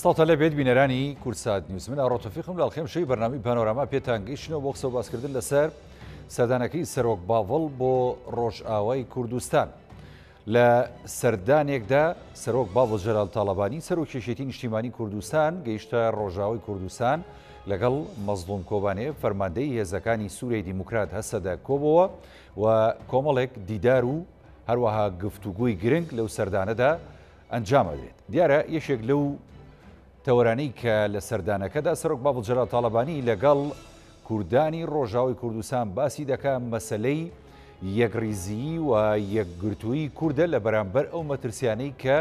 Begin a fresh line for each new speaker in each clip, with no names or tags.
ستا لە بێت بینەرانی کورسات نیوز من ئاڕۆتەفیقم لە خێم شوی بەنامی پانۆراما پێتانگەیشتنەوە بۆ قسە باسکردن لەسەر سەردانەکەی سەرۆک باڤڵ بۆ ڕۆژئاوای کوردستان لە سەردانێکدا سەرۆک باڤڵ ژەرال تاالبانی سەرۆک کێشێتی نیشتیمانی کوردستان گەیشتە ڕۆژاوی کوردستان لەگەڵ مەزلوم کۆبانێ فەرماندەی هێزەکانی سوورەی دیموکرات هەسەدە کۆبەوە و کۆمەڵێک دیدار و هەروەها گفتوگوی گرنگ لەو سەردانەدا ئەنجامەدرێت دیارە یەشێک لەو تەوەرانەی کە لە سەردانەکەدا سەرۆک بابڵجرا تاالبانی لەگەڵ کوردانی ڕۆژاوی کوردستان باسی دەکە مەسلەی یەکریزی و یەکگرتووی کووردە لە بەرامبەر ئەو مەترسیانەی کە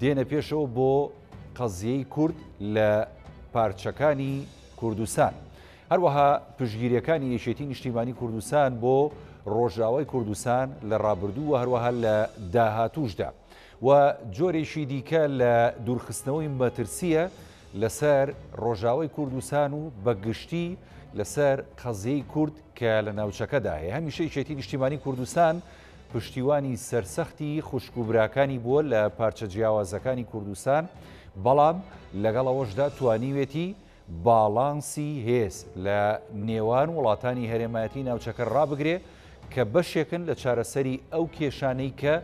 دێنە پێشەوە بۆ قەزیەی کورد لە پارچەکانی کوردستان. هەروەها پشگیریەکانی یەشێتی نیشتیمانی کوردستان بۆ ڕۆژاوای کوردستان لە ڕابردوو و هەروەها لە داهاتوشدا. و جۆرێکی دیکە لە دوورخستنەوەی بەترسیە لەسەر ڕۆژاوی کوردستان و بەگشتی لەسەر قەزیی کورد کە لە ناوچەکەداهەیە هەمیشەی شێتی نیشتیمانی کوردستان پشتیوانی سەرسەختی خوشکوبراکانی بووە لە پارچە جیاوازەکانی کوردستان بەڵام لەگەڵ ئەوەشدا توانیوێتی باڵانسی هێز لە نێوان وڵاتانی هەرێمایەتی ناوچەکە ڕابگرێ کە بەشێکن لە چارەسەری ئەو کێشانەی کە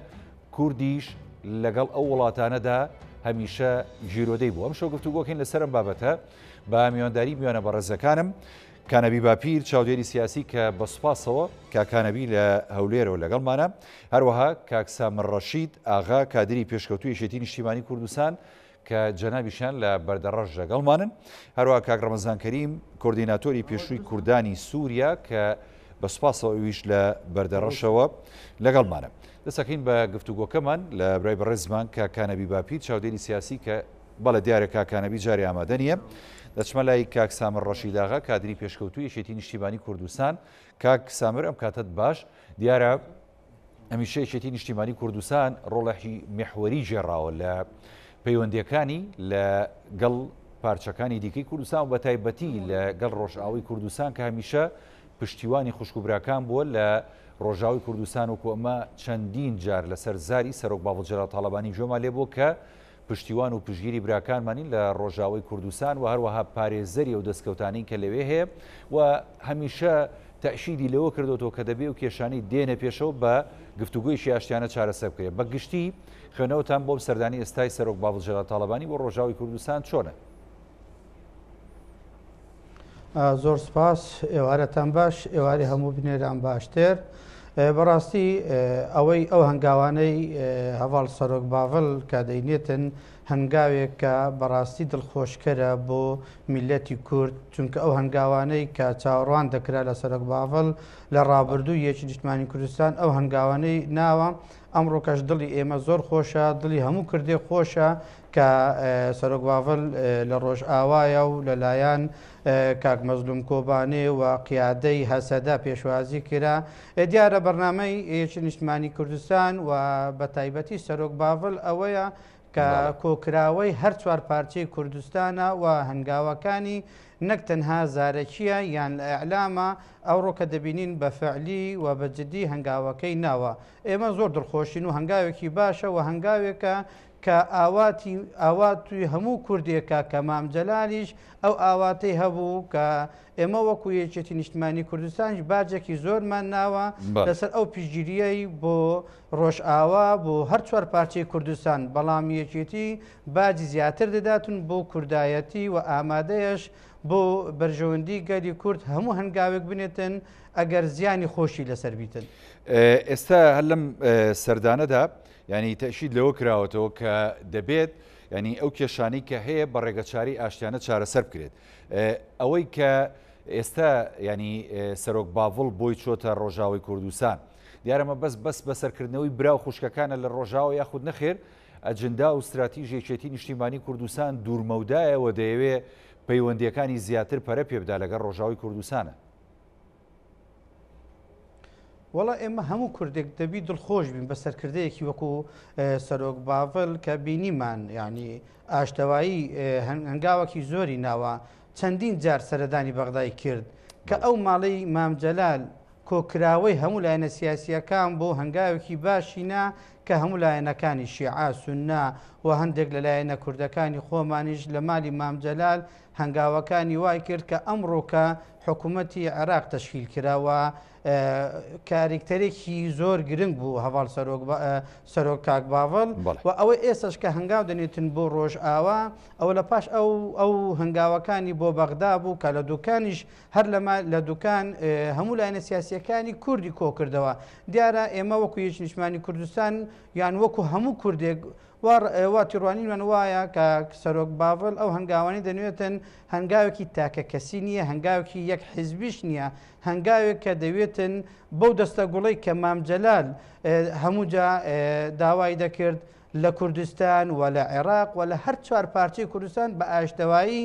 کوردیش لەگەڵ ئەو وڵاتانەدا هەمیشە ژیرۆدەی بوو ئەم شۆ گفتوگۆکەین لەسرم بابەتە بە میوانداری میوانە بەڕێزەکانم کانەبی باپیر چاودێری سیاسی کە بە سوپاسەوە کاکانەبی لە هەولێرەوە لەگەڵمانە هەروەها کاکسامر ڕەشید ئاغا کادری پێشکەوتوی شێتی نیشتیمانی کوردستان کە جەنابیشان لە بەردەڕەش لەگەڵمانن هەروە کاک ڕەمەزانکەریم کۆردیناتۆری پێشووی کوردانی سووریا کە بە سپاسەوە ئەوویش لە بەردەڕەشەوە لەگەڵمانە دەسەکەین بە گفتوگۆکەمان لە برای بەڕێزمان کە کانەبی باپی چاودێری سیاسی کە بەڵە دیارە کاکانەبی جاری ئامادەنیە دەچمە لای کاک سامر ڕەشیداغا کادری پێشکەوتوی شێتی نیشتیبانی کوردستان کاک سامر ئەم کاتت باش دیارە ئەمیشە شێتی نیشتیمانی کوردستان ڕۆڵەحی مێحوەری ژێراوە لە پەیوەندیەکانی لە گەڵ پارچەکانی دیکەی کوردستان بە تایبەتی لە گەڵ ڕۆژاوی کوردستان کە هەمیشە پشتیوانی خوشکوبراکان بووە لە ڕۆژاوی کوردستان و کۆمە چەندین جار لەسەر زاری سەرۆک باڵجاررا تاالبانی جۆما لێ بۆ کە پشتیوان و پژگیری براکانمانی لە ڕۆژاوی کوردستان و هەروەها پارێزەری و دەستکەوتانی کە لەوێ هەیە و هەمیشە تەشیدی لەوە کردوەوە کە دەبێ و کێشانی دێنە پێشەوە بە گفتوگوی شیاشتیانە چارەسە بکرێت بە گشتی خوێنەوەتان بۆ سەردانی ئێستای سەرۆک باڵجاررا تاالبانی بۆ ڕۆژاوی کوردستان چۆنە
زۆر سپاس ئێوارەتان باش ئێواری هەموو بنێران باشتر بەڕاستی ئەوەی ئەو هەنگاوانەی هەواڵ سەرۆک باڤل کە دەینێتن هەنگاوێک کە بەڕاستی دڵخۆشکەرە بۆ میلەتی کورد چونکە ئەو هەنگاوانەی کە چاوەڕوان دەکرا لە سەرک باڤڵ لە ڕابردوو یەکی دیشتمانی کوردستان ئەو هەنگاوانەی ناوە ئەمڕۆ کەش دڵی ئێمە زۆر خۆشە دڵی هەموو کردێ خۆشە کە سەرۆکواڤل لە ڕۆژ ئاوایە و لەلایەن کاک مەزلوم کۆبانێ و قیادەی هەسەدا پێشوازی کرا دیارە بەرنمەی یەکی نیشتمانی کوردستان و بە تایبەتی سەرۆک باڤل ئەوەیە کە کۆکراوەی هەر چوار پارچەی کوردستانە و هەنگاوەکانی نەک تەنها زارەکیە یان لە ئەعلامە ئەو ڕۆکە دەبینین بە فعلی و بەجددی هەنگاوەکەی ناوە ئێمە زۆر دڵخۆشین و هەنگاوێکی باشە و هەنگاوێکە کە ئاواتی ئاوا توی هەموو کوردێکە کە مامجەلالیش ئەو ئاواتەی هەبوو کە ئێمە وەکو یەکێتی نیشتمانی کوردستانش باجێکی زۆرمان ناوە لەسەر ئەو پیشگیریەی بۆ ڕۆژئاوا بۆ هەر چوار پارچەی کوردستان بەڵام یەکێتی باجی زیاتر دەداتون بۆ کوردایەتی و ئامادەیەش بۆ بەرژەوەندی گەری کورد هەموو هەنگاوێک بنێتن ئەگەر زیانی خۆشی لەسەر بیتن.
ئێستا هەر لەم سەردانەدا ینی تەشید لەوە کراوەتەوە کە دەبێت ینی ئەو کێشانی کە هەیە بە ڕێگەچاری ئاشتیانە چارەسەر بکرێت ئەوەی کە ئێستا ینی سەرۆک باڤڵ بۆی چۆتە ڕۆژاوی کوردستان دیارەمە بەس بەس بەسەرکردنەوەی براو خوشکەکانە لە ڕۆژاوە یاخود نەخێر ئەجندا و استراتیژێکێتی نیشتیمانی کوردستان دوورمەودایەوە دەیەوێت پەیوەندیەکانی زیاتر پەرە پێبدا لەگەڵ ڕۆژاوی کوردستانە
وڵا ئێمە هەموو کوردێک دەبی دڵخۆش بین بە سەرکردەیەکی وەکو سەرۆک باڤل کە بینیمان ینی ئاشتەوایی هەنگاوەکی زۆری ناوە چەندین جار سەردانی بەغدای کرد کە ئەو ماڵی مامجەلال کۆکراوەی هەموو لایەنە سیاسیەکان بۆ هەنگاوێکی باشینا کە هەموو لایەنەکانی شیعە سنا و هەندێک لە لایەنە کوردەکانی خۆمانیش لە مالی مامجەلال هەنگاوەکانی وای کرد کە ئەمڕۆکە حکوومەتتی عراق تەشکیل کراوە کارکتەرێکی زۆر گرنگ بوو هەواڵ سەرۆک کاک باڵ و ئەوەی ئێستش کە هەنگاو دەنێتن بۆ ڕۆژ ئاوا ئەوە لە پاش ئەو ئەو هەنگاوەکانی بۆ بەغدا بوو کە لە دوکانیش هەر لە دوکان هەموو لایەنە سیاسیەکانی کوردی کۆ کردەوە دیارە ئێمە وەکو یەک نیشمانی کوردستان یان وەکو هەموو کوردێک وا تیروانینوان وایە کە سەرۆک باڤل ئەو هەنگاوانی دەنوێتن هەنگاوێکی تاکە کەسی نییە هەنگاوکی یەک حیزبیش نییە هەنگاوێک کە دەوێتن بەو دەستە گوڵی کە مامجەلال هەمووجا داوای دەکرد لە کوردستان و لە عێراق و لە هەر چوار پارچەی کوردستان بە ئاشتەوایی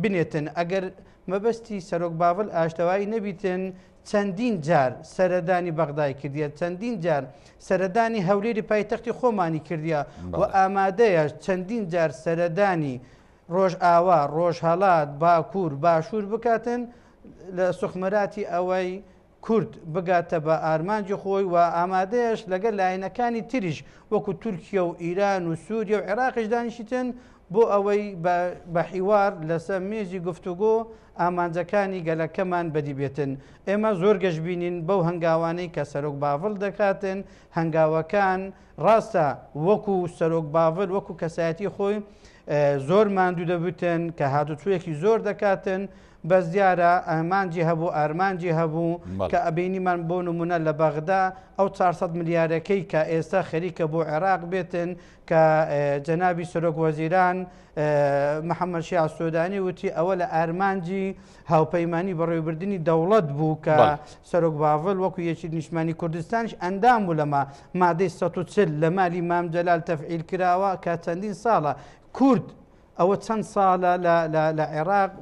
بنێتن ئەگەر مەبەستی سەرۆک باڤل ئاشتەوایی نەبیتن چەندین جار سەردانی بەغدای کردیە چەندین جار سەردانی هەولێری پایتەختی خۆمانی کردیە و ئامادەیە چەندین جار سەردانی ڕۆژ ئاوا ڕۆژهڵات باکوور باشوور بکاتن لە سوخمەراتی ئەوەی کورد بگاتە بە ئارمانجی خۆی و ئامادەیەش لەگەر لایەنەکانی تریش وەکو تورکیا و ئیران و سووریا و عێراقش دانیشتن بۆ ئەوەی بە حیوار لەسەر مێزی گفتوگۆ ئامانجەکانی گەلەکەمان بەدیبێتن ئێمە زۆر گەشتبینین بەو هەنگاوانەی کە سەرۆک باڤڵ دەکاتن هەنگاوەکان ڕاستە وەکو سەرۆک باڤل وەکو کەسایەتی خۆی زۆر ماندوو دەبتن کە هاتوچوویەکی زۆر دەکاتن بەس دیارە ئەمانجی هەبوو ئارمانجی هەبوو کە ئەبینیمان بۆ نمونە لە بەغدا ئەو 400 ملیارەکەی کە ئێستا خەریکە بۆ عێراق بێتن کە جەنابی سرۆک وەزیران محەممەد شیا سۆدانی وتی ئەوە لە ئارمانجی هاوپەیمانانی بەڕێوبردننی دەوڵەت بوو کە سەرۆک باڤل وەکو یەکی نیشتمانی کوردستانش ئەندام بوو لەما مادەی 1940 لە مالی مام جەلال تەفعیل کراوە کە چەندین ساڵە کورد ئەوە چەند ساڵە لە عێراق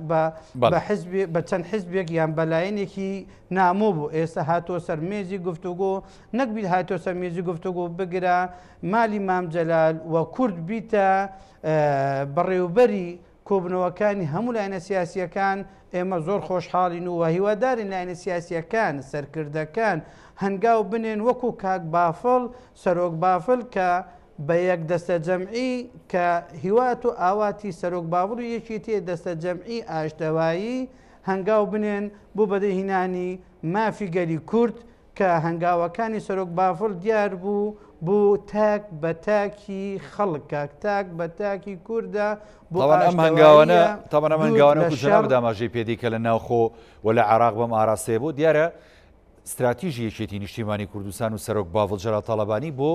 بە چەند حزبێک یان بەلایەنێکی نامۆ بوو ئێستا هاتۆ سەر مێزی گفتوگۆ نەک بیت هاتۆ سەر مێزی گفتوگۆ بگرە مالی مامجەلال وە کورد بیتە بەڕێوبەری کۆبنەوەکانی هەموو لایەنە سیاسیەکان ئێمە زۆر خۆشحاڵین و هیوادارین لایەنە سیاسیەکان سەرکردەکان هەنگاو بنێن وەکو کاک بافڵ سەرۆک بافل کە بە یەک دەستە جەمعی کە هیوات و ئاواتی سەرۆک باور یەکی تێ دەستە جەمعی ئاشتەوایی هەنگاو بنێن بوو بەدەهینانی مافیگەری کورد کە هەنگاوەکانی سەرۆک بافر دیار بوو بوو تاک بە تاکی خەڵکک تاک بە تاکی کووردا ئەم هەنگاوانە تاەنە هەنگاوانە ژەناب
داماژەی پێدی کە لە ناوخۆ و لە عراق بەم ئاراستێ بۆ دیارە استراتیژیەکێتی نیشتیمانی کوردستان و سەرۆک باڤڵ جەرا تاالبانی بۆ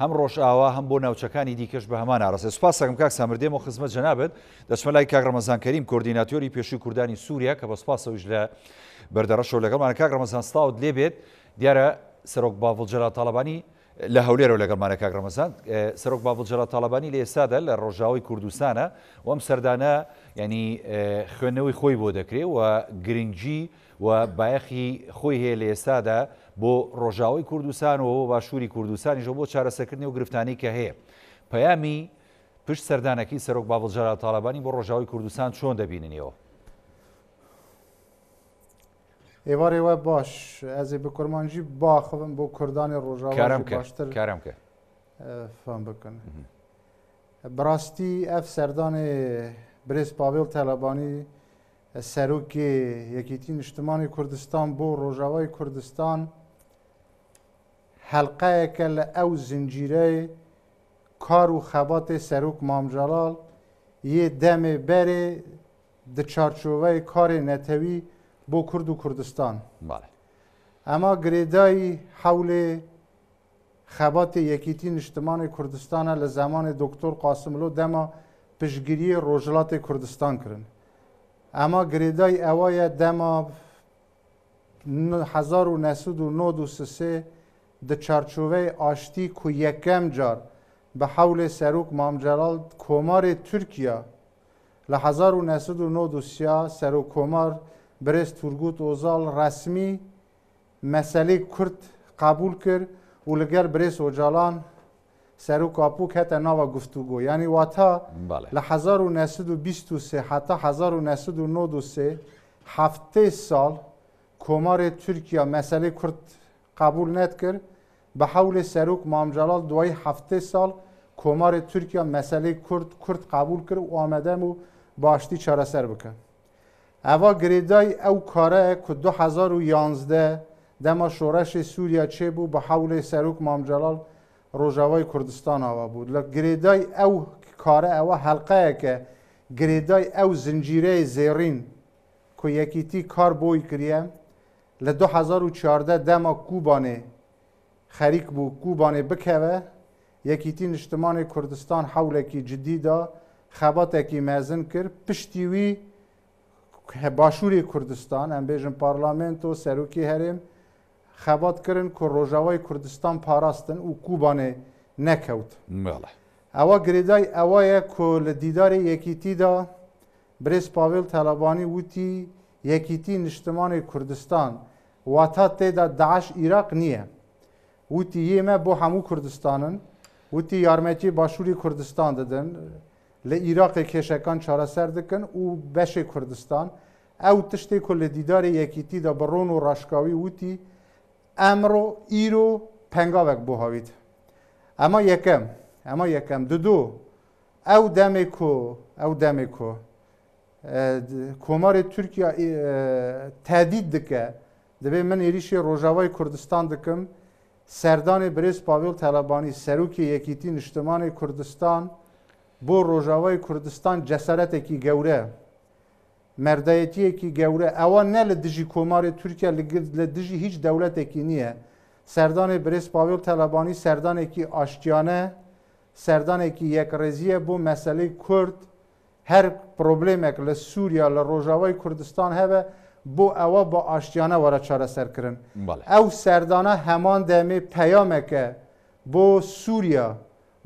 هەم ڕۆژئاوا هەم بۆ ناوچەکانی دیکەش بە هەمان ئاراسە سوپاسەکەم کاک سامردێم و خزمەت جەنابێت دەچمە لای کاک ڕەمەزان کەریم کۆردیناتۆری پێشوی کوردانی سووریا کە بە سوپاسەویش لە بەردەڕەشەوە لەگەڵمان کاک ڕەمەزان ستاوت لێ بێت دیارە سەرۆک باڤڵجەرا تاالبانی لە هەولێرەوە لەگەڵمانە کاک ڕەمەزان سەرۆک باڤڵجەرا تاالبانی لە ئێستادا لە ڕۆژاوی کوردستانە وەم سەردانە ینی خوێنەوەی خۆی بۆ دەکرێت و گرنگجی و بایەخی خۆی هەیە لە ئێستادا بۆ ڕۆژاوی کوردستان و بۆ باشووری کوردستانیش بۆ چارەسەکردنی و گرفتانی کە هەیە پەیامی پشت سەردانەکەی سەرۆک باڵجاررا تاالبانی بۆ ڕۆژاوی کوردستان چۆن دەبیننیەوە
ئێوارێوە باش ئەزێ بە کورمانجی باخەم بۆ کوردانی ڕۆژاوی باشتر کارم کە فام بکەن بڕاستی ئەف سەردانی برێز پاوێڵ تەلەبانی سەرۆکی یەکیتی نیشتمانی کوردستان بۆ ڕۆژاوای کوردستان حلقەیەکە لە ئەو زنجیرەیە کار و خەباتێ سەرک مامجاال یە دەمێ بەرێ د چارچۆوەی کارێ نەتەوی بۆ کورد و کوردستان ئەما گرێدایی حولێ خەباتێ یەکیتی نیشتمانی کوردستانە لە زمانی دکتۆر قاسملو دەما پشگیری ڕۆژلاتی کوردستان کردن ئەما گرێدای ئەوەیە دەما 1993 د چارچوبه آشتی کو یکم جار به حول سروک مامجلال کمار ترکیه لحظار و نسد و نود و سیا سروک کمار برز تورگوت اوزال رسمی مسئله کرد قبول کرد و لگر برز اوجالان سروک آپوک حتی ناو گفتگو یعنی واتا بله. لحظار و نسد و بیست و سه حتی هزار و نسد و نود و سه هفته سال کمار ترکیه مسئله کرد قبول ند کرد به حول سروک مام جلال دوای هفته سال کمار ترکیه مسئله کرد کرد قبول کرد و آمدم و باشتی چاره سر بکن اوا گریدای او کاره که 2011 دما شورش سوریا چه بود به حول سروک مام جلال روژاوای کردستان آوا بود گریدای او کاره او حلقه که گریدای او زنجیره زیرین که یکیتی کار بوی کریم لە 2014 دەما کوبانێ خەریک بوو کوبانێ بکەوە یەکیتی نیشتمانی کوردستان حولێکی جدیدا خەباتێکی مەزن کرد پشتی وی باشووری کوردستان ئەمبێژن پارلامنت و سەرروکی هەرێم خەبات کردن کو ڕۆژاوای کوردستان پاراستن و کوبانێ نەکەوت ئەوە گرێدای ئەوەیە کۆ لە دیداری یەکیتیدا برێز پاویل تەلەبانی وتی یەکیتی نیشتمانی کوردستان واتا تێدا داعش عراق نییە وتی یێمە بۆ هەموو کوردستانن وتی یارمەتی باشووری کوردستان دەدن لە عراقی کێشەکان چارەسەر دکن و بەشی کوردستان ئەو تشتێک کو لە دیداری یەکیتیدا بڕۆن و ڕاشکاوی وتی ئەمڕۆ ئیرۆ پنگاوێک بۆ هاویت ئەمە یەکەم ئەمە یەکەم دو دوو ئەو دەمێک و ئەو دەمێک و کۆمارێ تورکیا تادید دکە دەبێ من ێریشی ڕۆژاوای کوردستان دکم سەردانی برێز پاویل تەلەبانی سەرروکی یەکیتی نیشتمانی کوردستان بۆ ڕۆژاوای کوردستان جەسەرەتێکی گەورە مردایەتیەکی گەورە ئەوە نە لە دژی کۆماری تورکیا لە دژی هیچ دەولەتێکی نییە سەردانی برێز پاویل تەلەبانی سەردانێکی ئاشتیانە سەردانێکی یەکڕێزیە بۆ مەسلەی کورد هر پروبلمک له سوریا له روجاوی کردستان هبه بو اوا با آشتیانه وارا چاره سر کرن بله. او سردانه همان دمی پیامکه بو سوریا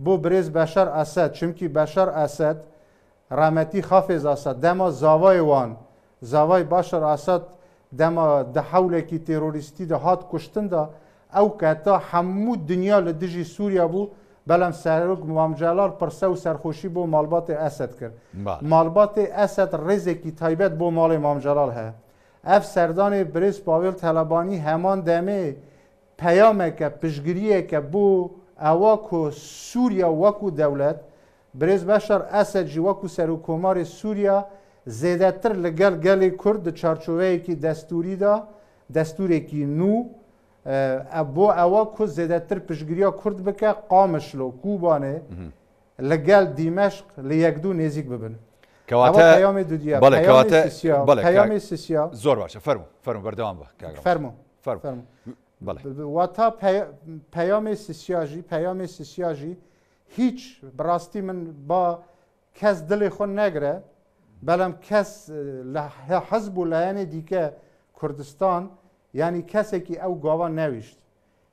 بو بریز بشر اسد چونکی بشر اسد رحمتی حافظ اسد دما زاوای وان زاوای بشر اسد دما د حوله کی تروریستی ده هات کشتن ده او کتا همو دنیا له دجی سوریا بو بلم سرک مام جلال پرسه و سرخوشی بو مالبات اسد کرد مالبات اسد رزکی تایبت بو مال مام جلال ها اف سردان بریس پاویل طلبانی همان دمه پیامه که پشگریه که بو اواکو سوریا وکو دولت بریز بشار اسد جی وکو سروکومار سوریا زیده تر لگل گل کرد چارچوه که دستوری دا دستوری که نو بۆ ئەوە کو زێدەتر پشگیریە کورد بکە قامشلۆ کوبانێ لەگەل دیمەشق لە یەک دوو نێزیک ببن زۆر باشە فەرم فەرم بەردەوام بە فەرموا تا پەیامی سسیاژی پەیامی سسیاژی هیچ بڕاستی من با کەس دڵی خۆ نەگرە بەڵام کەس حەز بوو لایەنێ دیکە کوردستان یعنی کسێکی ئەو گاوا نەویشت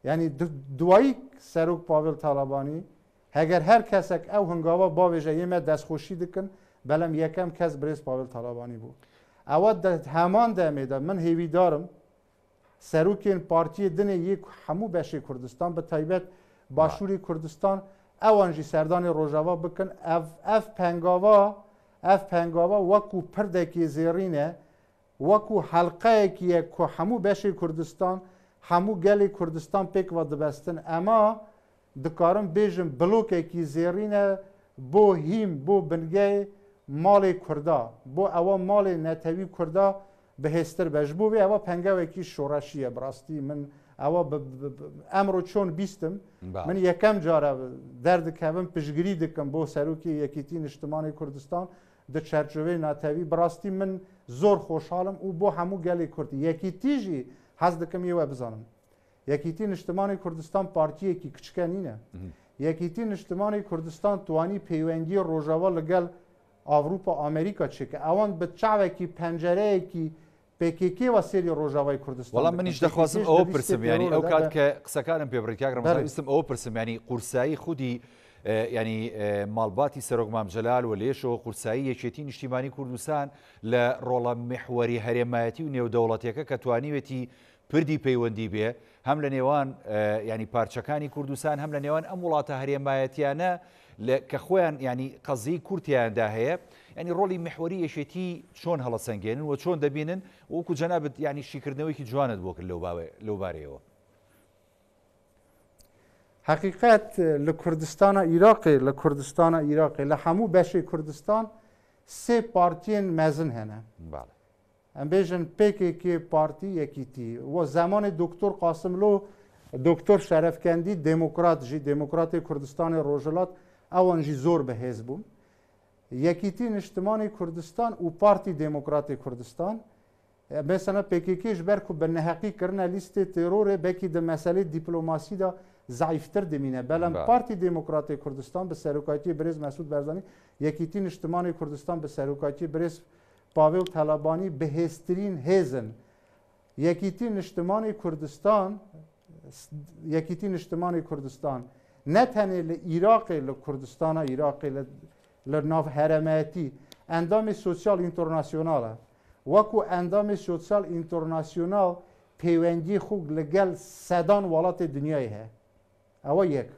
یعنی دوایی سەرۆک پاویل تاالبانی هەگەر هەر کەسێک ئەو هەنگاوە باوێژە ئێمە دەستخۆشی دکن بەلم یەکەم کەس برێز پاویل تاالبانی بوو ئەوە هەمان دەمێدا من هێویدارم سەرروکێن پارتیە دنێ یەک هەموو بەشی کوردستان بە تایبەت باشووری کوردستان ئەوانژی سەردانی ڕۆژاوا بکن ئەف پنگاوا ئەف پنگاوا وەکو پردێکی زێڕینە وەکو هەلقەیەکیە کۆ هەموو بەشی کوردستان هەموو گەلی کوردستان پێکوە دەبەستن ئەما دکارم بێژم بلوکێکی زێرینە بۆ هیم بۆ بنگەی ماڵی کووردا بۆ ئەوە ماڵی نەتەوی کووردا بەهێستر بەش بوو ئەوە پنگاوێکی شۆڕەشیە بڕاستی من ئەوە ئەمڕۆ چۆن بیستم من یەکەم جارە دەردکەبم پشگیری دکەم بۆ سەرروکی یەکیتی نیشتمانی کوردستان دە چەرچوەی ناتەوی بڕاستی من زۆر خۆشحاڵم و بۆ هەموو گەلی کورتی یەکی تیژی حەز دەکەم یەوە بزانم یەکیتی نیشتمانی کوردستان پارتیەکی کچکە نینە یەکیتی نیشتمانی کوردستان توانی پەیوەندی ڕۆژەوە لەگەل ئاوروپا ئامریکا چێکە ئەوان بە چاوێکی پەنجەرەیەکی پێکێکیوە سری ڕۆژاوای کوردستان وەڵام منیش دەخواستم ئەو پرسمیانی ئەو کات کە
قسەکانم پێبڕکیاگرم ئستم ئەو پرسمیانی قورسایی خودی ینی ماڵباتی سەرۆک مامجلال و لێشەوە قورسایی یەکێتی نیشتیمانی کوردستان لە ڕۆڵە محوەری هەرێمایەتی و نێودەوڵەتەکە کە توانیوێتی پردی پەیوەندی بێ هەم لە نێوان ینی پارچەکانی کوردستان هەم لە نێوان ئەم وڵاتە هەرێمایەتیانە کە خۆیان ینی قەزی کورتیاندا هەیە ینی ڕۆلی محوەری یەشێتی چۆن هەڵەسەنگێنن و چۆن دەبینن وەکو جەنابەت ینی شیکردنەوەیکی جوانت بۆ کرد لەو بارەیەوە
حقیقت لکردستان عراق لکردستان عراق لحمو بش کردستان سه پارتین مزن هنه بله ام بیجن پیکی که پارتی یکی تی و زمان دکتر قاسم لو دکتر شرفکندی دموکرات جی دموکرات کردستان روجلات اوان جی زور به حزب بوم یکیتی نشتمان کردستان و پارتی دموکرات کردستان مثلا پیکیکیش برکو به نحقی کرنه لیست ترور بکی ده مسئله دیپلوماسی ده ضعیفتر دمینه بلن پارتی دموکرات کردستان به سرکایتی برز مسعود برزانی یکیتین اجتماع کردستان به سرکایتی برز پاول طلبانی بهسترین هزن یکیتین اجتماع کردستان یکیتین اجتماع کردستان نه تنها ل عراق ل کردستان عراق ل ل ناف هرمتی اندام سوسیال اینترناسیونال وکو اندام سوسیال اینترناسیونال پیوندی خوب لگل سدان ولات دنیای هست Ewa yek.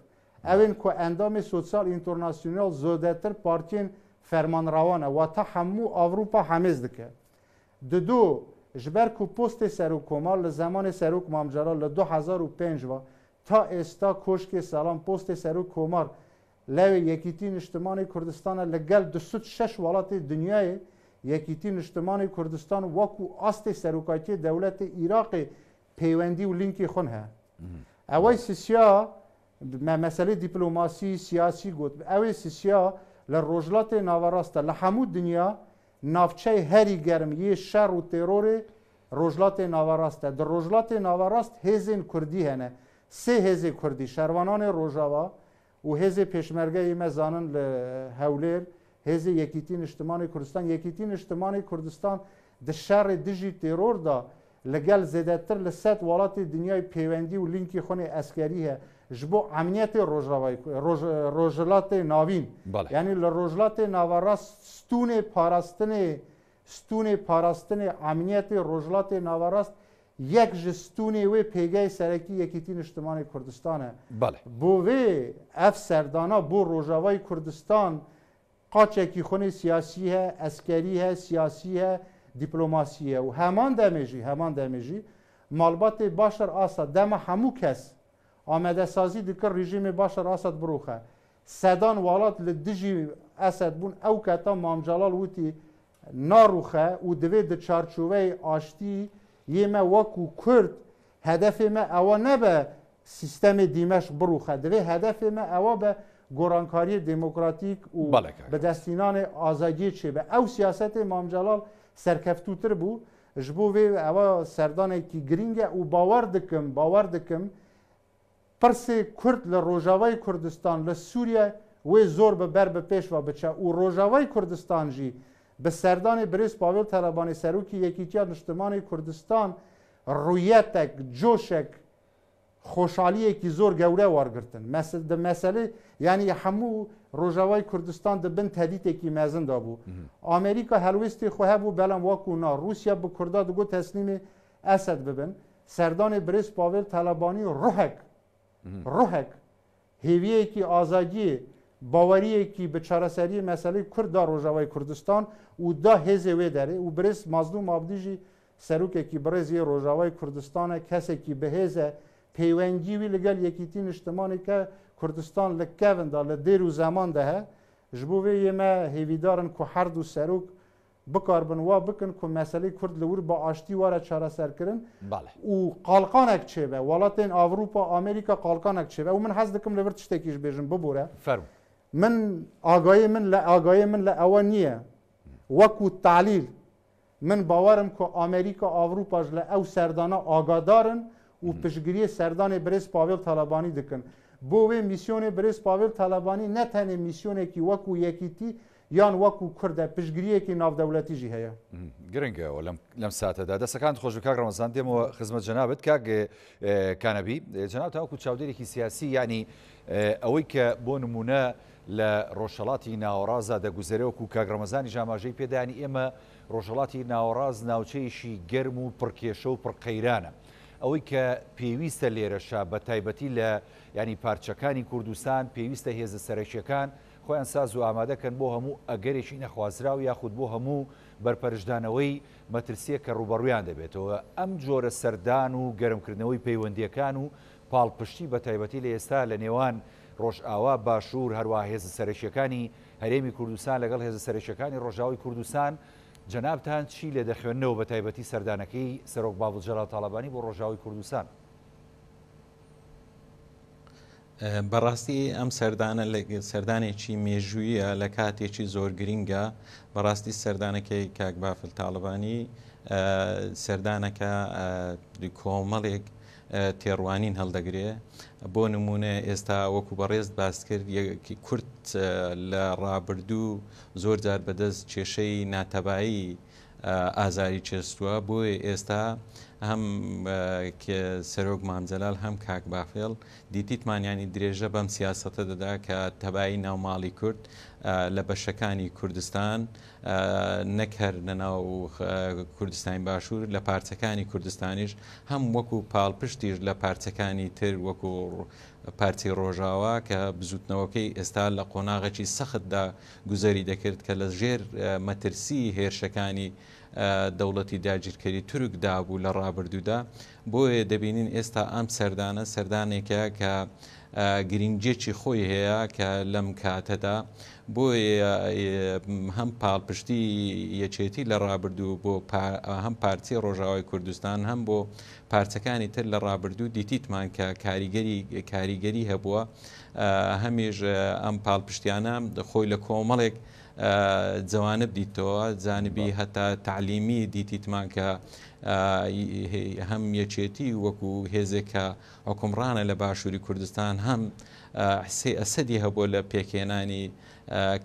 Evin ku endamê sosyal internasyonal zodetir partiyên fermanrawan e wata hemû Avropa hemêz dike. Di du ji ber ku postê serokkomar li zemanê serok mamcera li 2005 ve تا ئێستا کۆشکی سەلام پۆستی سەر و کۆمار لەوێ یەکیتی نیشتمانی کوردستانە لەگەل 26 وڵاتی دنیای یەکیتی نیشتمانی کوردستان وەکو ئاستی سەرکاتی دەولەتی عیراقی پەیوەندی و لینکی خون هەیە. ئەوەی سسییا مسئله دیپلماسی سیاسی گوت اوی سیسیا لروجلات ناوراست لحمو دنیا نافچه هری گرم یه شر و ترور روجلات ناوراسته در روجلات ناوراست هزین کردی هنه سه هز کردی شروانان روجاوا و هز پشمرگه مزانن هولیر هز یکیتین اجتماعی کردستان یکیتین اجتماعی کردستان د شر دجی ترور دا لگل زدتر لست ولات دنیای پیوندی و لینکی خونه اسکری هست جبو امنیت روژلاتی روجلات ناوین بله. یعنی روژلات ناوراست ستون پاراستن ستون پاراستن امنیت روژلات ناوراست یک جستونی و پیگه سرکی یکیتی اجتماعی کردستانه بله بو وی اف سردانا بو روژاوای کردستان قاچکی خونه سیاسی ها اسکری ها سیاسی ها دیپلوماسی ها و همان دمیجی همان دمیجی مالبات باشر آسا دم همو کس آمده سازی دکر رژیم باشر اسد بروخه سدان والات لدجی اسد بون او کتا مام جلال وتی ناروخه و دوی د چارچوبه آشتی یمه وکو کرد هدف ما او نه به سیستم دیمش بروخه دوی هدف ما او به گرانکاری دموکراتیک و به دستینان آزادی چه به او سیاست مام جلال سرکفتوتر بو جبو وی او سردانه کی گرینگه و باور دکم باور دکم پرسی کورد لە ڕۆژاوای کوردستان لە سووریە وێ زۆر بە بەر بە پێشوا بچە و ڕۆژاوای کوردستانژی بە سەردانی برز پاوێل تەرەبانی سەرروکی یەکیتیا نیشتمانی کوردستان ڕویەتێک جۆشێک خۆشحالیەکی زۆر گەورە وەرگتن دە مەسلەی ینی هەموو ڕۆژاوای کوردستان دەبن تەدیتێکی مەزندا بوو ئامریکا هەلوستی خۆ هەبوو بەلام وەکونا رووسیا بە کووردا دەگو تەسلیمی ئەسد ببن سەردانی برز پاوێل تەلەبانی ڕحێک روحک هیویەکی ئازادی باوەریەکی بچارەسەری مەسەی کووردا ڕۆژاوای کوردستان و دا هێزێ وێ دەرێ و برس مازلوم ئابدیژی سەرروکێکی برێزی ڕۆژاوای کوردستانە کەسێکی بەهێزە پەیوەنگی وی لەگەل یەکیتی نیشتمانی کە کوردستان لە کەوندا لە دێر و زەمان دەهە ji bo vê yê me hêvîdarin ku her du serok بکاربن وا بکن که مسئله کرد لور با آشتی واره چاره سر کرن بله و قالقانک چه به ولاتین اوروپا امریکا قالقانک چه به و من حز دکم لور تشتکیش بیجن ببوره فرم من آگاهی من لا آگاهی من لا اوانیه وکو تعلیل من باورم که امریکا اوروپا ژ لا او سردانه آگادارن و پشگیری سردان برز پاول طالبانی دکن بو وی میسیون برز پاول طالبانی نه تنه میسیونه کی وکو یکیتی یان وەکو کوردە پشگیریەکی ناودەوڵەتیژی هەیە
گرنگەوە لەم ساتەدا دەسەکان خۆشکار ڕەمەزان دێمەوە خزمەت جەنابەت کاگێ کانەبی جەناو تاوکو چاودێکی سیاسی ینی ئەوەی کە بۆ نمونە لە ڕۆژەڵاتی ناوەڕازە دەگوزارەوەکو کاگڕەمەزانی ژاماژەی پێدانی ئێمە ڕۆژەڵاتی ناوەڕاز ناوچەیەشی گەرم و پڕکێشە و پڕقەیرانە. ئەوەی کە پێویستە لێرەشە بە تایبەتی لە ینی پارچەکانی کوردستان پێویستە هێزە سەرەکیەکان، خۆیان ساز و ئامادەکەن بۆ هەموو ئەگەرێکی نەخوازرا و یاخود بۆ هەموو بەرپەرشدانەوەی مەترسیە کە ڕوبەڕویان دەبێتەوە ئەم جۆرە سەردان و گەرمکردنەوەی پەیوەندیەکان و پاڵپشتی بە تایبەتی لە ئێستا لە نێوان ڕۆژئاوا باشوور هەروە هێز سەرشیەکانی هەرێمی کوردستان لەگەڵ هێز سەرشەکانی ڕۆژاوی کوردستان جەنابتان چی لێ دەخوێنەوە بە تایبەتی سەردانەکەی سەرۆک بابل جەرا تاالبانی بۆ ڕۆژاوی کوردستان.
بەڕاستی ئەم سەردانە سەردانێکی مێژویە لە کاتێکی زۆر گرینگە بەڕاستی سەردانەکەی کاک بافل تاالبانی سەردانەکە کۆمەڵێک تێڕوانین هەڵدەگرێ بۆ نمونە ئێستا وەکو بەڕێز باس کرد کورت لە ڕابردوو زۆر جار بەدەست کێشەی ناتەبایی ئازاری چێستووە بۆیە ئێستا هەم سەرۆک مامجلال هەم کاک بافێڵ دیتیتمانیانی درێژە بەم سیاسەتە دەدا کە تەبایی ناوماڵی کورد لە بەشەکانی کوردستان نەکەر نەناو کوردستانی باشوور لە پارچەکانی کوردستانیش هەم وەکو پاڵپشتیش لە پارچەکانی تر وەکو پارتی ڕۆژاوا کە بزوتنەوەکەی ئێستا لە قۆناغەکی سەختدا گوزەری دەکرد کە لە ژێر مەترسی هێرشەکانی دەوڵەتی داگیرکەری تورک دابوو لە ڕابردوودا بۆیە دەبینین ئێستا ئەم سەردانە سەردانێکە کە گرنگجێکی خۆی هەیە کە لەم کاتەدا بۆ هەم پاڵپشتی یەچێتی لە ڕابردوو بۆ هەم پارتی ڕۆژاوای کوردستان هەم بۆ پارچەکانی تر لە ڕابردوو دیتیتمان کە کاریگەری کاریگەری هەبووە هەمیش ئەم پاڵپشتیانە خۆی لە کۆمەڵێک جوانب دیتەوە جانبی هەتا تعلیمی دیتیتمان کە هەم یەکێتی وەکو هێزێکە حکمڕانە لە باشووری کوردستان هەم حسێ ئەسەدی هەبوو لە پێکێنانی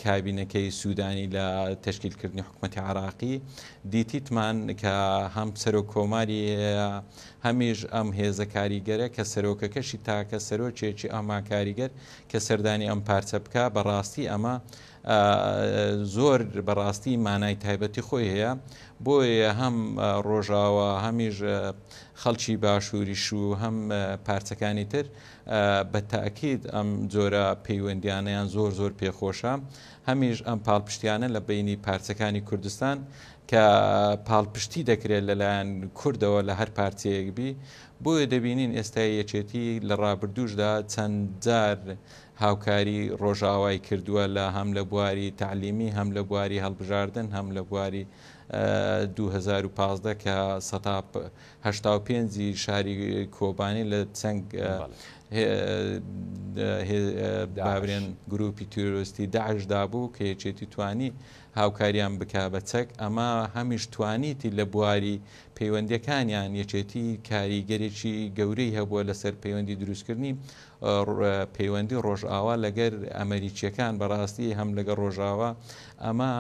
کابینەکەی سوودانی لە تشکیلکردنی حکوومەتی عراقی دیتیتمان کە هەم سەرۆک کۆماری هەمیش ئەم هێزە کاریگەرە کە سەرۆکەکەشی تاکە سەرۆکێکی ئەما کاریگەر کە سەردانی ئەم پارچە بکە بەڕاستی ئەمە زۆر بەڕاستی مانای تایبەتی خۆی هەیە بۆیە هەم ڕۆژاوە هەمیش خەڵکی باشووریش و هەم پارچەکانی تر بە تاکید ئەم جۆرە پەیوەندیانیان زۆر زۆر پێخۆشە هەمیش ئەم پاڵپشتیانە لە بینی پارچەکانی کوردستان کە پاڵپشتی دەکرێت لەلایەن کوردەوە لە هەر پارتەیەکبی بۆیە دەبینین ئێستا یەکێتی لە ڕابردوشدا چەند جار هاوکاری ڕۆژاوای کردووە لە هەم لە بواری تعلیمی هەم لە بواری هەڵبژاردن هەم لە بواری 2015 کە سەتاهشتا پێنجی شاری کۆبانی لە چەنگ بابرێن گروپی تیرۆستی داعشدا بوو کە یەکێتی توانی هاوکاریان بک بە چەک ئەمە هەمیش توانیتی لە بواری پەیوەندەکانیان یەکێتی کاریگەرێکی گەورەی هەبووە لەسەر پەیوەندی دروستکردنی پەیوەندی ڕۆژئاوا لەگەر ئەمریکیەکان بەڕاستی هەم لەگەر ڕۆژاوا ئەمە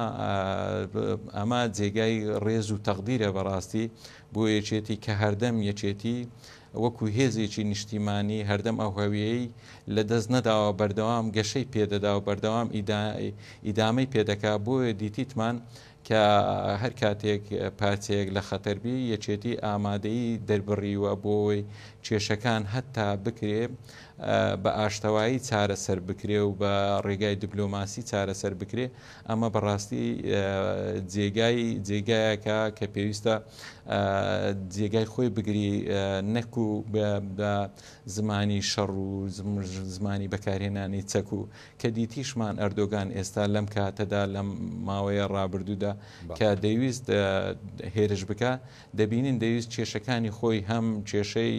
ئەمە جێگای ڕێز و تەقدیرە بەڕاستی بۆ یەکێتی کە هەردەم یەکێتی وەکو هێزێکی نیشتیمانی هەردەم ئەوهەویەی لە دەست نەداوە بەردەوام گەشەی پێدەدا و بەردەوام ئیدامەی پێدەکا بۆیە دیتیتمان کە هەر کاتێک پارتێک لە خەتەربی یەکێتی ئامادەی دەربڕیوە بۆی کێشەکان هەتتا بکرێ بە ئاشتەوایی چارەسەر بکرێ و بە ڕێگای دیپلۆماسی چارەسەر بکرێ ئەمە بەڕاستی جێگای جێگایەکە کە پێویستە جێگای خۆی بگری نەک و زمانی شەڕ و زمانی بەکارهێنانی چەک و کە دیتیشمان ئەردۆگان ئێستا لەم کاتەدا لەم ماوەیە ڕابردوودا کە دەویست هێرش بکە دەبینین دەویست کێشەکانی خۆی هەم کێشەی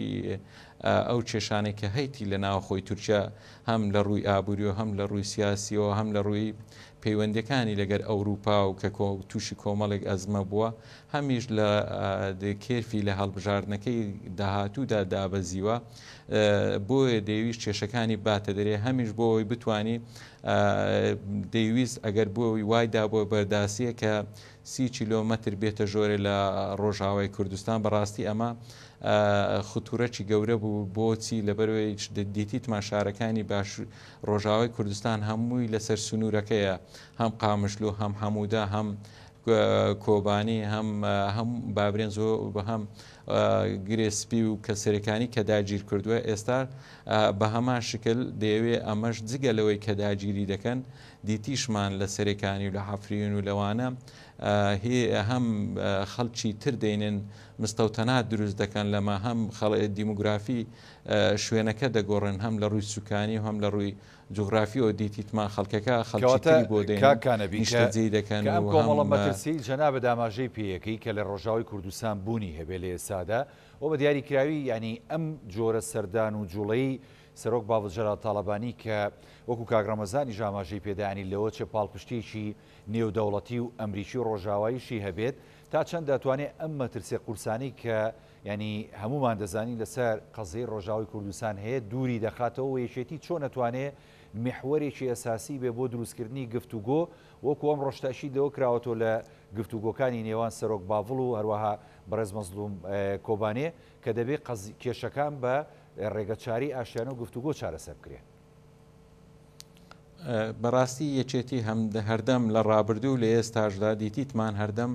ئەو کێشانێک کە هەیتی لە ناوخۆی تورکیا هەم لە ڕووی ئابووری و هەم لە ڕووی سیاسیەوە هەم لە ڕووی پەیوەندەکانی لەگەر ئەوروپا و کە تووشی کۆمەڵێک ئەزمە بووە هەمیش لە کێفی لە هەڵبژاردنەکەی داهاتوودا دابەزیوە بۆیە دەیویست کێشەکانی باتە دەرێ هەمیش بۆەوەی بتانی دەیویست ئەگەر بۆەوەی وایدا بۆ بەرداسیە کە سی کیلۆمەتر بێتە ژۆرە لە ڕۆژاوای کوردستان بەڕاستی ئەمە خوتورەکی گەورە بوو بۆچی لەبەرەوەی دیتی تماشارەکانی باش ڕۆژاوی کوردستان هەمووی لەسەر سنوورەکەیە هەم قامشلو هەم هەمودا هەم کۆبانی هەم هەم بابرێن زۆ بە هەم گرێسپی و کەسەرەکانی کە داگیر کردووە ئێستا بە هەمان شکل دەیەوێ ئەمەش جگەلەوەی کە داگیری دەکەن دیتیشمان لە سەرەکانی و لە حەفرین و لەوانە هەم خەڵکی تر دێنن مستەوتەنات دروست دەکەن لەمە هەم دیموگرافی شوێنەکە دەگۆڕن هەم لە ڕووی سوکانی و هەم لە ڕووی جوغرافیەوە دیتیتمان خەڵکەکە خەڵاتە بۆ دێنجی دەکەن کۆمەڵە مەترسی
جەنا بە داماژەی پێیەکەی کە لە ڕۆژاوی کوردستان بوونی هەبێ لە ئێسادا ئەو بە دیاریکراوی ینی ئەم جۆرە سەردان و جوڵەی سەرۆک باڵجەرا تاالبانی کە وەکو کاگرامەزانی ژاماژەی پێدانی لەوە چێ پاڵپشتێکی نێودەوڵەتی و ئەمریکی و ڕۆژاواییشی هەبێت تا چەند دەتوانێت ئەم مەترسێ قورسانی کە ینی هەمومان دەزانی لەسەر قەزەی ڕۆژاوی کوردستان هەیە دووری دەخاتەوە و یەشێتی چۆن نەتوانێت میحوەرێکی ئەساسی بێ بۆ دروستکردنی گفتوگۆ وەکو ئەم ڕۆشتاشی دەوە کراوەتۆ لە گفتوگۆکانی نێوان سەرۆک باڤڵ و هەروەها بەرز مەزلوم کۆبانێ کە دەبێت کێشەکان بە ڕێگەچاری ئاشیان و گفتوگۆ چارەسەر بکرێن.
بەڕاستی یەکێتی هەمدە هەردەم لە ڕابردوو لە ئێستاشدا دیتیتمان هەردەم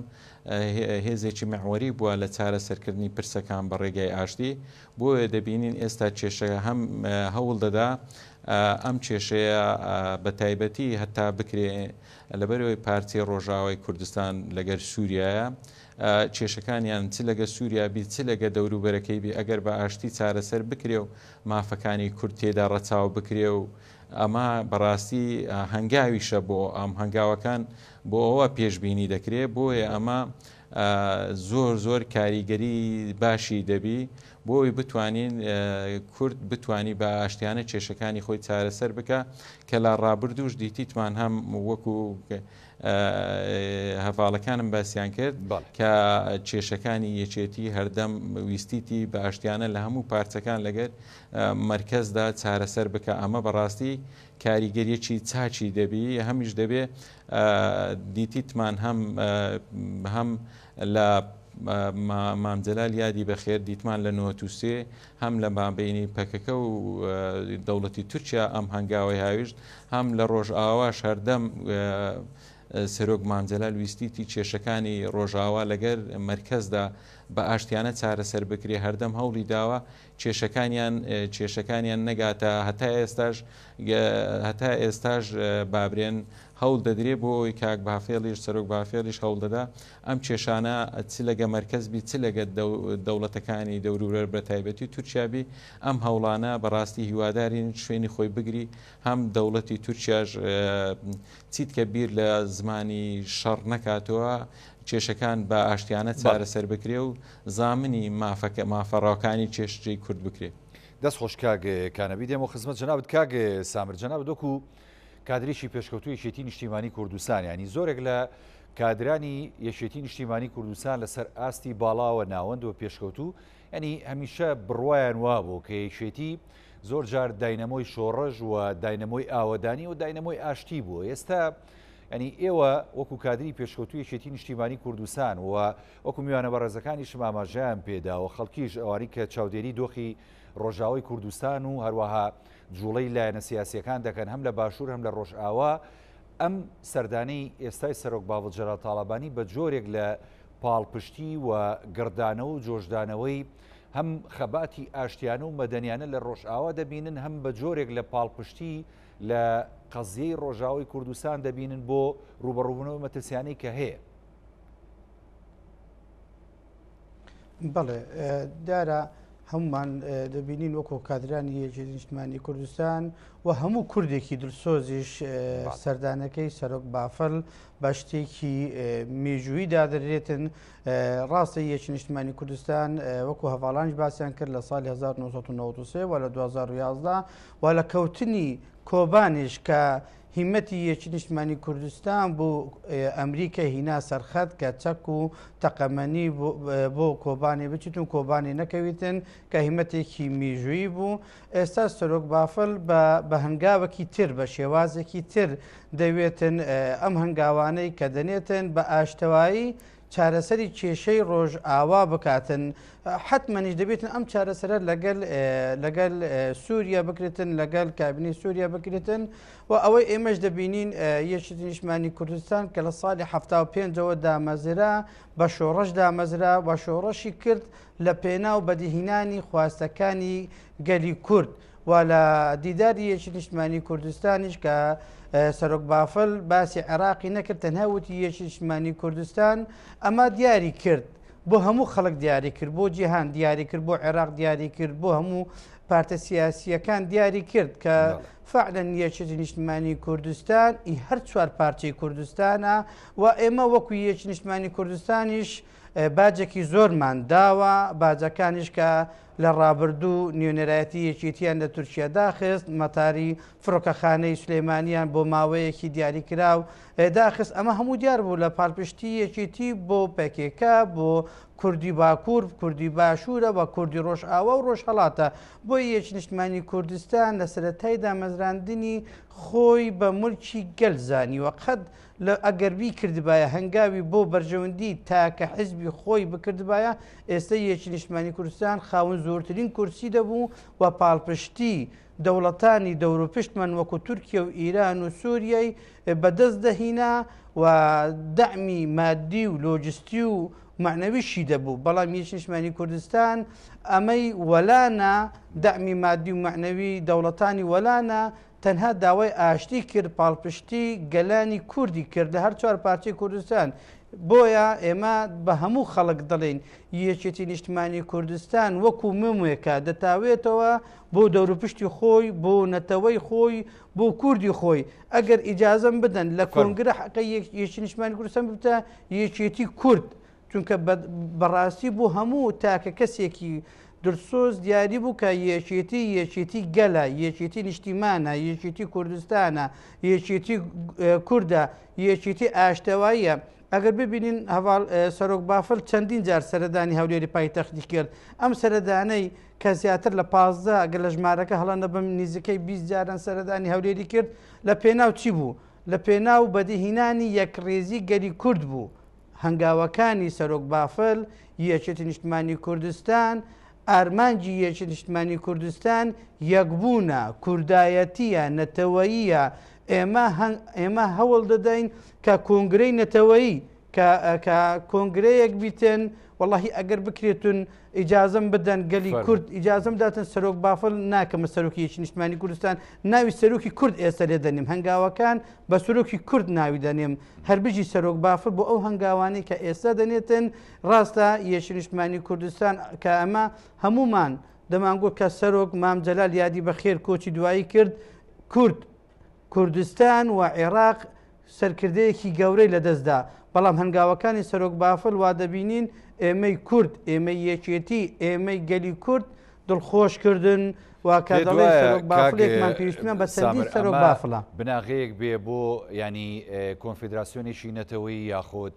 هێزێکی مەعوەری بووە لە چارە سەرکردنی پرسەکان بە ڕێگای ئاشتی بۆیە دەبینین ئێستا کێشەیە هەم هەوڵ دەدا ئەم کێشەیە بە تایبەتی هەتا بکرێ لەبەرەوەی پارتی ڕۆژاوی کوردستان لەگەر سووریایە. کێشەکانیان چ لەگە سووریا بی چ لەگە دەوروبەرەکەی بی ئەگەر بە ئاشتی چارەسەر بکرێ و مافەکانی کورتێدا ڕەچاو بکرێ و ئەمە بەڕاستی هەنگاویشە بۆ ئەم هەنگاوەکان بۆ ئەوە پێشببینی دەکرێت بۆیە ئەمە زۆر زۆر کاریگەری باشی دەبی بۆی بتوانین کورد بتانی بە ئاشتیانە کێشەکانی خۆی چارەسەر بکە کە لا ڕابردوش دیتیتمان هەم وەکو هەفاڵەکانم باسییان کرد کە کێشەکانی یەکێتی هەردەم ویستیتی باشتیانە لە هەموو پارچەکان لەگەر مرکزدا چارەسەر بکە ئەمە بەڕاستی کاریگەریەکی چاچی دەبی هەمیش دەبێ دیتیتمان هەم هەم لە مامجلال یادی بەخێر دیتمان لە 93 هەم لە مابینی پەکەکە و دەوڵەتی تورکیا ئەم هەنگاوی هاویشت هەم لە ڕۆژ ئاوا شەردەم سەرۆک مامجللا لویستیتی کێشەکانی ڕۆژاوا لەگەر مرکزدا بە ئاشتیانە چارەسەر بکرێ هەردەم هەوڵی داوە کێشەکانیان کێشەکانیان نەگاتە هەتا ئێستاش هەتا ئێستاش بابرێن هەوڵ دەدرێت بۆ ئەوی کاک بافێڵیش سەرۆک بافێڵیش هەوڵ دەدا ئەم کێشانە چی لەگە مرکزبی چ لەگە دەوڵەتەکانی دەورورەر بە تایبەتی تورکیابی ئەم هەوڵانە بەڕاستی هیوادارین شوێنی خۆی بگری هەم دەوڵەتی تورکیاش چیت کە بیر لە زمانی شەڕ نەکاتەوە کێشەکان بە ئاشتیانە چارەسەر بکرێ و
زامنی مافەکە مافەڕاوەکانی چێشتی کورد بکرێت دەست خۆش کاگەکانەبی دێمە خزمەت جنابەت کاگە سامر جناب دۆکو و کادریشی پێشکەوتوی یەشێتی نیشتیمانی کوردستان ینی زۆرێک لە کادرانی یەشێتی نیشتیمانی کوردستان لەسەر ئاستی باڵاوە ناوەند و پێشکەوتو ئەنی هەمیشە بڕوایان وابوو کە یەشێتی زۆر جار داینەمۆی شۆڕژ و داینەمۆی ئاوەدانی و داینەمۆی ئاشتی بوو ئێستا ئەنی ئێوە وەکو کادری پێشکەوتوی شێتی نیشتیمانی کوردستان و وەکو میوانە بەڕێزەکانی شماماژیان پێدا و خەڵکیش ئەوانی کە چاودێری دۆخی ڕۆژاوی کوردستان و هەروەها جوڵەی لایەنە سیاسیەکان دەکەن هەم لە باشوور هەم لە ڕۆژئاوا ئەم سەردانی ئێستای سەرۆک باوجێرا تاالبانی بە جۆرێک لە پاڵپشتی و گردانە و جۆشدانەوەی هەم خەباتی ئاشتیانە و مەدەنیانە لە ڕۆژئاوا دەبینن هەم بە جۆرێک لە پاڵپشتی لە قەزیەی ڕۆژاوی کوردستان دەبینن بۆ ڕوبەڕوبنەوە مەترسیانی کە هەیە.
بەڵێ دارە هەمومان دەبینین وەکو کادرانی یەکێنیشتمانی کوردستان و هەموو کوردێکی دلسۆزیش سەردانەکەی سەرۆک بافل باشتێکی مێژووی دادرێتن ڕاستی یەکێنیشتمانی کوردستان وەکو هەواڵانش باسییان کرد لە ساڵی 1993 و لە 2011 و لە کەوتنی کۆبانیش کە هیمەتی یەکی نیشتمانی کوردستان بۆ ئەمریکا هینا سەرخەت کە چەک و تەقەمەنی بۆ کۆبانی بچیتون کۆبانی نەکەویتن کە هیمەتێکی میژویی بوو ئێستا سۆرۆک بافل بە هەنگاوەکی تر بە شێوازێکی تر دەوێتن ئەم هەنگاوانەی کە دەنێتن بە ئاشتەوایی چارەسەری کێشەی ڕۆژ ئاوا بکاتن حتممەنیش دەبێتن ئەم چارەسەرە لەگەل لەگەل سووریا بکرێتن لەگەل کابینی سووریا بکرێتن و ئەوەی ئێمەش دەبینین یەشتنیشمانی کوردستان کە لە ساڵی ه پێنجەوە دامەزرا بە شۆڕش دامەزرا و شۆڕەشی کرد لە پێناو بەدیهینانی خواستەکانی گەلی کورد و لە دیداری یەشتنیشتمانی کوردستانیش کە سەرۆک بافل باسی عێراقی نەکرد تەنهاوتی یەکیشمانی کوردستان ئەما دیاری کرد بۆ هەموو خەڵک دیاری کرد بۆ جیهان دیاری کرد بۆ عێراق دیاری کرد بۆ هەموو پارتە سیاسیەکان دیاری کرد کە فعلەن یەکی نیشتمانی کوردستان ئی هەر چوار پارچەی کوردستانە و ئێمە وەکو یەکی نیشتمانی کوردستانیش باجێکی زۆرمان داوە باجەکانیش کە لە ڕابردوو نیونەرایەتی یەکیتیان لە تورکیا داخست مەتاری فرۆکەخانەی سلەیمانیان بۆ ماوەیەکی دیاریکراو داخست ئەمە هەموو دیار بوو لە پارپشتی یەکیتی بۆ پێکێکە بۆ کوردی باکوور کوردی باشوورە بە کوردی ڕۆژ ئاوە و ڕۆژ هەڵاتە بۆ یەکنیشتمانی کوردستان لە سرەتایدا مەزراندنی خۆی بە ملکی گەلزانیوە قەت لە ئەگەربی کردبایە هەنگاوی بۆ بەرژەوەندی تاکە حزبی خۆی بکردبایە ئێستا یەکی نیشتمانی کوردستان خاون زۆرترین کورسی دەبوو و پاڵپشتی دەوڵەتانی دەوروپشتمان وەکو تورکیا و ئیران و سووریای بەدەست دەهینا و دەعمی مادی و لۆجستی و معنەویشی دەبوو بەڵام یەشنیشمانی کوردستان ئەمەی وەلانە دەعمی مادی و معنەوی دەوڵەتانی وەلانە تەنها داوای ئاشتی کرد پاڵپشتی گەلانی کوردی کردە هەر چوار پارتی کوردستان بۆیە ئێمە بە هەموو خەڵک دەڵین یەکێتی نیشتمانی کوردستان وەکو مموێکە دەتاوێتەوە بۆ دەوروپشتی خۆی بۆ نەتەوەی خۆی بۆ کوردی خۆی ئەگەر ئیجاازم بدەن لە کۆنگرە حەکە یەکی نیشتمانی کوردستان بتە یەکێتی کورد چونکە بەڕاستی بۆ هەموو تاکە کەسێکی درسۆز دیاری بوو کە یەکێتی یەکێتی گەلە یەکێتی نیشتیمانە یەکێتی کوردستانە یەکێتی کووردە یەکێتی ئاشتەواییە. ئەگەر ببینین هەواڵ سەرۆک بافل چەندین جار سەردانی هەولێری پایتەختی کرد ئەم سەردانەی کە زیاتر لە پازدا ئەگەر لە ژمارەکە هەڵەنە بم نزیکەی 20 جاران سەردانی هەولێری کرد لە پێناو چی بوو لە پێناو بەدەهینانی یەکڕێزی گەری کورد بوو هەنگاوەکانی سەرۆک بافل یەچێتی نیشتمانی کوردستان ئارمانجی یەکی نیشتمانی کوردستان یەکبوونە کوردایەتیە نەتەوەییە ئێمە هەوڵ دەدەین کە کۆنگرەی نەتەوەیی کۆنگرەیەک بیتن واللهی ئەگەر بکرێتون ئیجاازم بدەن گەلی کورد ئیجاازم داتن سەرۆک بافل ناکەمە سەرۆکیەکی نیشتمانی کوردستان ناوی سەرۆکی کورد ئێستا لێ دەنیم هەنگاوەکان بە سەرۆکی کورد ناوی دەنێم هەربژی سەرۆک بافر بۆ ئەو هەنگاوانی کە ئێستا دەنێتن ڕاستە یەشی نیشتمانی کوردستان کە ئەمە هەمومان دەمانگۆ کە سەرۆک مامجلال یادی بەخێر کۆچی دوایی کرد کورد کوردستان و عێراق سەرکردەیەکی گەورەی لەدەستدا بەڵام هەنگاوەکانی سەرۆک بافل وا دەبینین ئێمەی کورد ئێمە یەکێتی ئێمەی گەلی کورد دڵخۆشکردن واکەڵێکمان پێشتنە بە سەری سەر بافڵە
بناغەیەک بێ بۆ ینی کۆنفدراسیۆنێکی نەتەوەی یاخۆت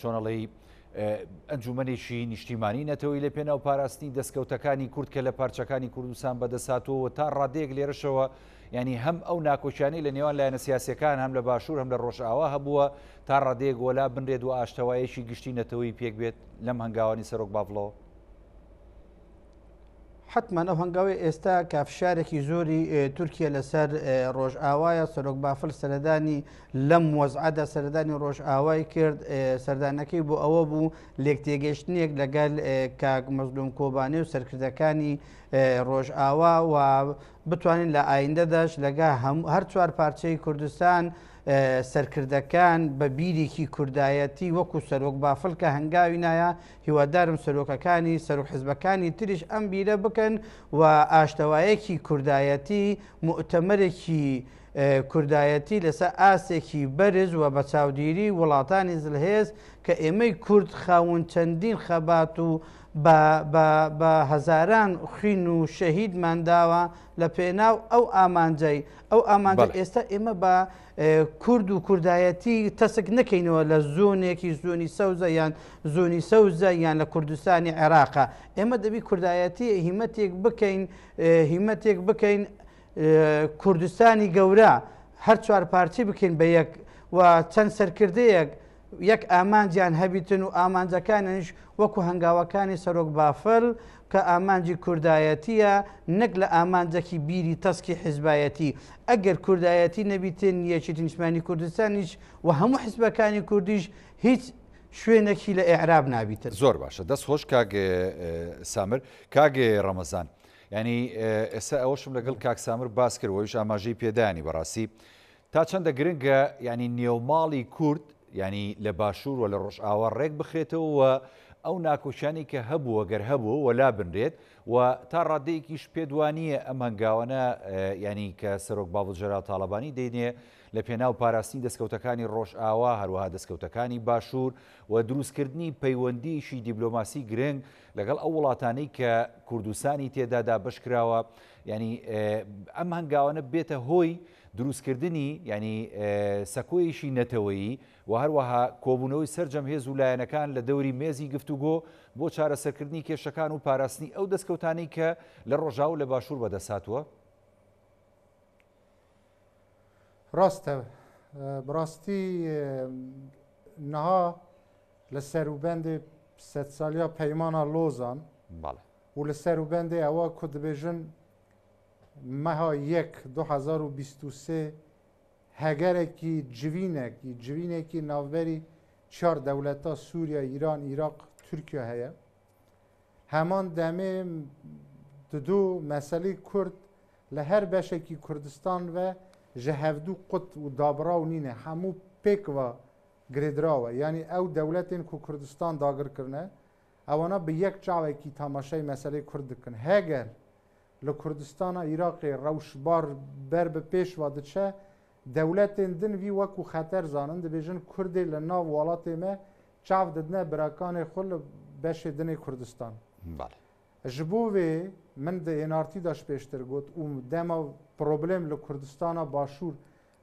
چۆنەڵی ئەنجومەنێکی نیشتیمانی نەتەوەی لە پێناو پاراستنی دەستکەوتەکانی کورد کە لە پارچەکانی کوردستان بەدەساتەوە تا ڕادێک لێرەشەوە ینی هەم ئەو ناکۆچانی لە نێوان لایەنە سیاسەکان هەم لە باشوور هەم لە ڕۆژاوا هەبووە تا ڕادێ گۆلا بنرێت و ئاشتەوایەکی گشتی نەتەوەی پێک بێت لەم هەنگاوانی سەرۆک باڵەوە
حتمما ئەو هەنگاوی ئێستا کافشارێکی زۆری تورکیا لەسەر ڕۆژئاوایە سەرۆک بافل سەردانی لەم وەزعدا سەردانی ڕۆژئاوای کرد سەردانەکەی بۆ ئەوە بوو لێکتێگەشتنێک لەگەل کاک مەزلوم کۆبانێ و سەرکردەکانی ڕۆژئاوا و بتوانین لە ئایندەداش لەگە هەر چوار پارچەی کوردستان، سەرکردەکان بە بیرێکی کوردایەتی وەکو سەرۆک بافلکە هەنگاوی نایە هیوادارم سەرۆکەکانی سەرۆ حزبەکانی تریش ئەم بیرە بکەن و ئاشتەوایەکی کوردایەتی مؤتەمەرێکی کوردایەتی لەسەر ئاسێکی بەرز و بە چاودیری وڵاتانی زلهێز کە ئێمەی کورد خاون چەندین خەبات و بە هەزاران خوین و شەهیدمان داوە لە پێناو ئەو ئامانجەی ئەو ئامانجە ئێستا ئێمە بە کورد و کوردایەتی تەسک نەکەینەوە لە زۆنێکی زۆنی سەوزە یان زۆنی سەوزە یان لە کوردستانی عێراقا ئێمە دەبی کوردایەتی هیمەتێک بکەین هیمەتێک بکەین کوردستانی گەورە هەر چوار پارچی بکەین بە یەک و چەند سەرکردەیەک یەک ئامانجیان هەبیتن و ئامانجەکانش وەکو هەنگاوەکانی سەرۆک بافل کە ئامانجی کوردایەتیە نەک لە ئامانجەکی بیری تەسکی حزبایەتی ئەگەر کوردایەتی نەبیتن یەکی نیشمانی کوردستانیش و هەموو حزبەکانی کوردیش هیچ شوێنێکی لە ئێعراب نابیتن
زۆر باشە دەست خۆش کاگێ سامر کاگێ ڕەمەزان ینی ئێستا ئەوەشم لەگەڵ کاک سامر باس کردەوەیش ئاماژەی پێدانی بەڕاستی تا چەندە گرنگە ینی نێوماڵی کورد ینی لە باشوور و لە ڕۆژئاوە ڕێک بخرێتەوە ئەو ناکۆچانی کە هەبووە گەر هەبوو وەلا بنرێت و تا ڕادەیەکیش پێدوانیە ئەم هەنگاوانە ینی کە سەرۆک باڵجێرا تاالبانی دێنێ لە پێناو پاراستنی دەستکەوتەکانی ڕۆژئاوا هەروەها دەستکەوتەکانی باشوور و دروستکردنی پەیوەندیشی دیبلۆماسی گرنگ لەگەڵ ئەو وڵاتانی کە کوردستانی تێدادا بشکراوە ینی ئەم هەنگاوانە بێتە هۆی دروستکردنی ینی سەکۆیشی نەتەوەیی و هەروەها کۆبوونەوەی سرجەم هێز و لایەنەکان لە دەوری مێزی گفتوگۆ بۆ چارەسەرکردنی کێشەکان و پاراستنی ئەو دەستکەوتانی کە لە ڕۆژاو لە باشوور بەدەساتوە
ڕاستە بڕاستی نها لە سەروبندی سە سالیا پەیمانە لۆزان و لە سەروبندی ئەوە کو دەبێژن maha یک دو هزار و بیست و سه هگرکی جوینکی جوینکی ناوبری چهار دولتا سوریا ایران عراق ترکیه هیا همان دمه دو مسئله کرد لهر بشکی کردستان و جهودو قط و دابرا و نینه همو پک و گریدراوه یعنی او دولتین که کردستان داگر کرنه اوانا به یک چاوه کی تماشای مسئله کرد کن هگر لکردستان عراق روشبار بر به پیش واده چه دولتین دن وی وکو خطر زانن دبیجن کردی لناو والات ما چاو ددنه براکان خل بش دن کردستان بله جبو وی من د انارتی داش پیشتر گوت اوم دما پروبلم لکردستان باشور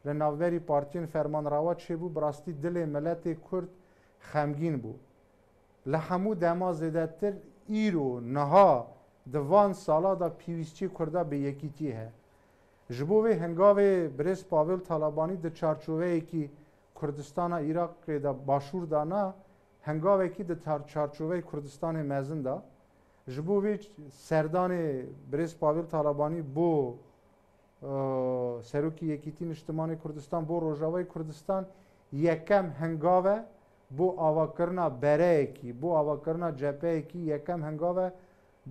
لناوری پارتین فرمان روا چه بو براستی دل ملت کرد خمگین بو لحمو دما زدتر ایرو نها دوان سالا دا پیویستی کردا به یکیتی هه جبو وی هنگاوی برز پاول طالبانی د چارچوبه کی کردستان عراق دا باشور دانا هنگاوی کی د چارچوبه کردستان مزن دا جبو وی سردان برز پاول طالبانی بو سروکی یکیتی نشتمان کردستان بو روجاوی کردستان یکم هنگاوه بو آواکرنا بره کی بو آواکرنا جپه کی یکم هنگاوه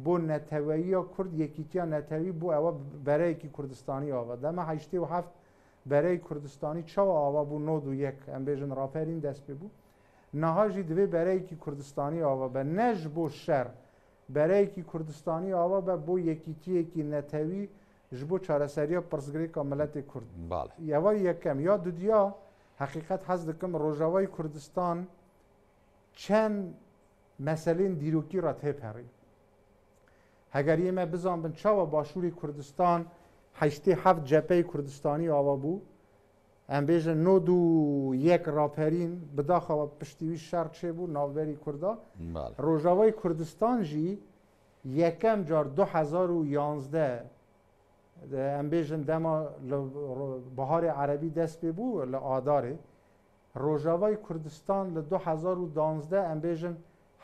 بو نتوی یا کرد یکیتی یا نتوی بو اوا برای کی کردستانی آوا دما هشتی و هفت برای کردستانی چه آوا بو نود و یک ام بیجن راپرین دست ببو نهاجی دوی برای کی کردستانی آوا به نج بو شر برای کی کردستانی آوا به بو یکیتی یکی نتوی جبو چارەسەریە پرسگری کا ملەتی کورد یەوە یەکەم یا دودیا حقیقت حەز دکم ڕۆژاوای کوردستان چەند مەسەلین دیرروکی ڕەت هێپەڕی اگر یه ما بزان بن چاوا باشوری کردستان هشتی هفت جپه کردستانی آوا بو ام بیجه نو دو یک راپرین بداخوا و پشتیوی شر چه بو ناوری کردا روژاوای کردستان جی یکم جار دو هزار و یانزده ام بیجن دما بهار عربی دست ببو لآداره روژاوای کردستان ل دو هزار و دانزده ام بیجن